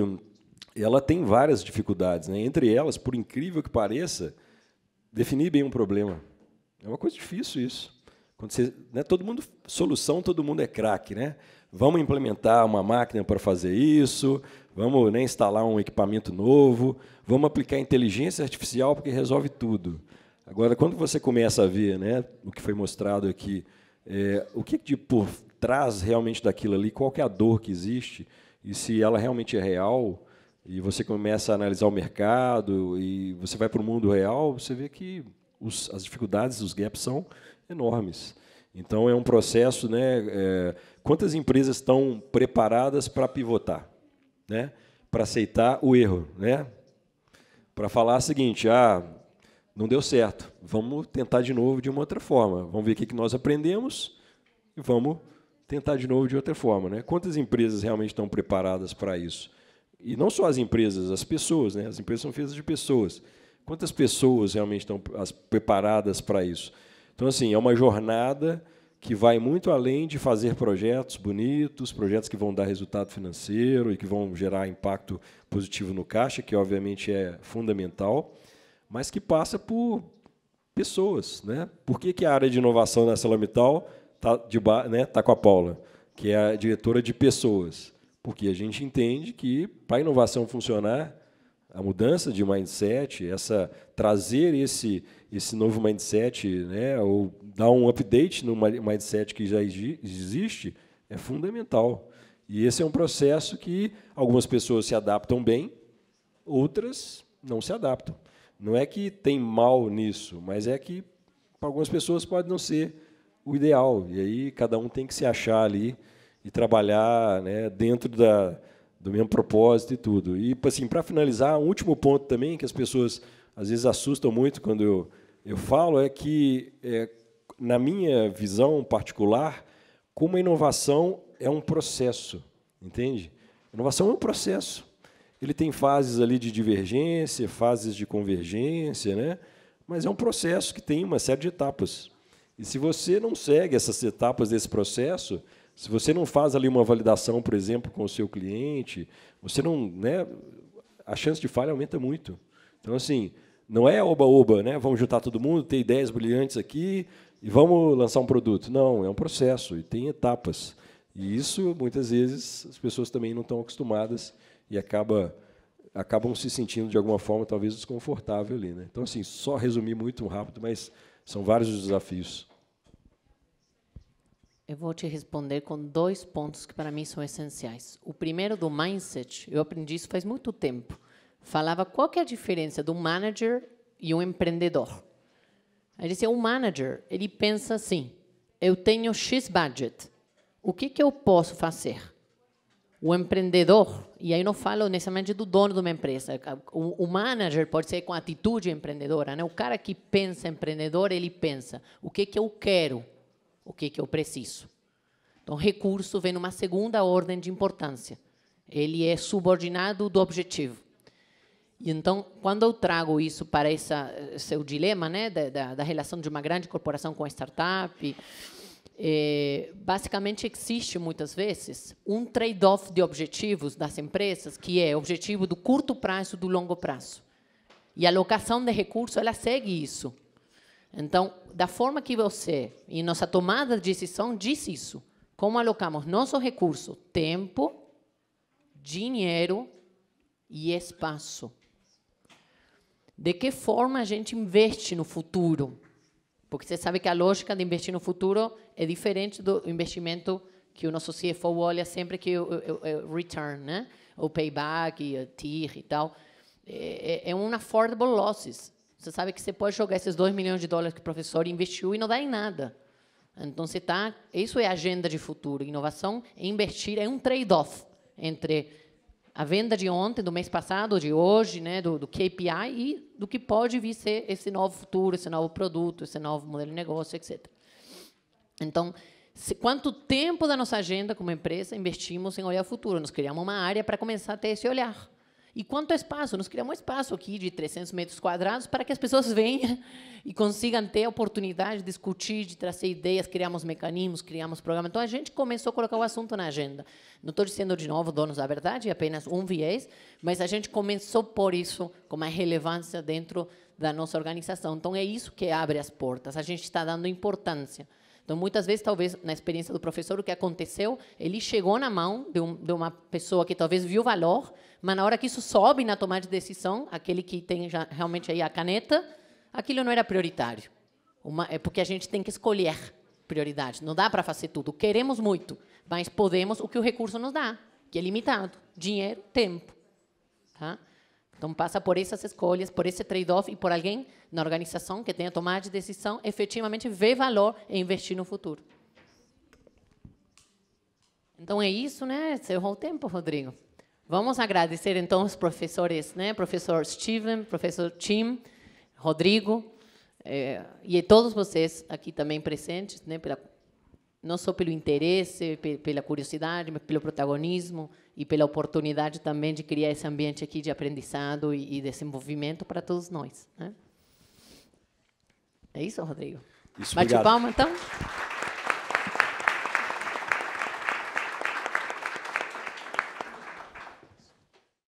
ela tem várias dificuldades, né? Entre elas, por incrível que pareça, definir bem um problema. É uma coisa difícil isso. Quando você, né, todo mundo solução, todo mundo é craque, né? Vamos implementar uma máquina para fazer isso, vamos né, instalar um equipamento novo, vamos aplicar inteligência artificial porque resolve tudo. Agora, quando você começa a ver né, o que foi mostrado aqui, é, o que, que por trás realmente daquilo ali, qual que é a dor que existe, e se ela realmente é real, e você começa a analisar o mercado, e você vai para o mundo real, você vê que os, as dificuldades, os gaps são enormes. Então, é um processo. Né, é, quantas empresas estão preparadas para pivotar? Né, para aceitar o erro? Né? Para falar o seguinte: ah, não deu certo, vamos tentar de novo de uma outra forma. Vamos ver o que nós aprendemos e vamos tentar de novo de outra forma. Né? Quantas empresas realmente estão preparadas para isso? E não só as empresas, as pessoas. Né? As empresas são feitas de pessoas. Quantas pessoas realmente estão preparadas para isso? Então, assim, é uma jornada que vai muito além de fazer projetos bonitos, projetos que vão dar resultado financeiro e que vão gerar impacto positivo no caixa, que obviamente é fundamental, mas que passa por pessoas. Né? Por que, que a área de inovação na Salametal está né, tá com a Paula, que é a diretora de pessoas. Porque a gente entende que, para a inovação funcionar, a mudança de mindset, essa trazer esse, esse novo mindset, né, ou dar um update no mindset que já existe, é fundamental. E esse é um processo que algumas pessoas se adaptam bem, outras não se adaptam. Não é que tem mal nisso, mas é que para algumas pessoas pode não ser o ideal. E aí cada um tem que se achar ali e trabalhar né, dentro da, do mesmo propósito e tudo. E, assim, para finalizar, um último ponto também que as pessoas às vezes assustam muito quando eu, eu falo é que, é, na minha visão particular, como a inovação é um processo, entende? inovação é um processo. Ele tem fases ali de divergência, fases de convergência, né? mas é um processo que tem uma série de etapas. E se você não segue essas etapas desse processo, se você não faz ali uma validação, por exemplo, com o seu cliente, você não, né, a chance de falha aumenta muito. Então assim, não é oba-oba, né? Vamos juntar todo mundo, ter ideias brilhantes aqui e vamos lançar um produto. Não, é um processo e tem etapas. E isso muitas vezes as pessoas também não estão acostumadas e acaba acabam se sentindo de alguma forma talvez desconfortável ali, né? Então assim, só resumir muito rápido, mas são vários os desafios. Eu vou te responder com dois pontos que para mim são essenciais. O primeiro do mindset, eu aprendi isso faz muito tempo. Falava qual que é a diferença do manager e um empreendedor. Aí dizia o manager, ele pensa assim, eu tenho X budget, o que, que eu posso fazer? o empreendedor, e aí não falo necessariamente do dono de uma empresa, o, o manager pode ser com atitude empreendedora, né? o cara que pensa empreendedor, ele pensa, o que, que eu quero, o que, que eu preciso. Então, recurso vem numa segunda ordem de importância. Ele é subordinado do objetivo. E então, quando eu trago isso para esse seu dilema né, da, da, da relação de uma grande corporação com a startup, é, basicamente, existe muitas vezes um trade-off de objetivos das empresas, que é objetivo do curto prazo e do longo prazo. E a alocação de recursos ela segue isso. Então, da forma que você, em nossa tomada de decisão, diz isso. Como alocamos nossos recursos? Tempo, dinheiro e espaço. De que forma a gente investe no futuro? Porque você sabe que a lógica de investir no futuro é diferente do investimento que o nosso CFO olha sempre que o return, né? o payback, o TIR e tal. É, é, é um affordable losses. Você sabe que você pode jogar esses 2 milhões de dólares que o professor investiu e não dá em nada. Então, você tá, isso é agenda de futuro. Inovação é investir, é um trade-off entre a venda de ontem, do mês passado, de hoje, né, do, do, KPI e do que pode vir ser esse novo futuro, esse novo produto, esse novo modelo de negócio, etc. Então, se, quanto tempo da nossa agenda como empresa investimos em olhar o futuro? Nós criamos uma área para começar a ter esse olhar. E quanto espaço? Nós criamos um espaço aqui de 300 metros quadrados para que as pessoas [LAUGHS] venham e consigam ter a oportunidade de discutir, de trazer ideias, criamos mecanismos, criamos programas. Então, a gente começou a colocar o assunto na agenda. Não estou dizendo, de novo, donos da verdade, é apenas um viés, mas a gente começou por isso, com mais relevância dentro da nossa organização. Então, é isso que abre as portas. A gente está dando importância. Então, muitas vezes, talvez, na experiência do professor, o que aconteceu, ele chegou na mão de, um, de uma pessoa que talvez viu valor, mas na hora que isso sobe na tomada de decisão, aquele que tem já, realmente aí a caneta, aquilo não era prioritário. Uma, é porque a gente tem que escolher prioridades. Não dá para fazer tudo. Queremos muito, mas podemos o que o recurso nos dá, que é limitado: dinheiro, tempo. Tá? Então passa por essas escolhas, por esse trade-off e por alguém na organização que tenha tomado de decisão, efetivamente ver valor e investir no futuro. Então é isso, né? Cerrou o tempo, Rodrigo. Vamos agradecer então os professores, né? Professor Steven, professor Tim, Rodrigo, eh, e todos vocês aqui também presentes, né? Pela não só pelo interesse, pela curiosidade, mas pelo protagonismo e pela oportunidade também de criar esse ambiente aqui de aprendizado e, desenvolvimento para todos nós. Né? É isso, Rodrigo? Isso, Bate obrigado. palma, então.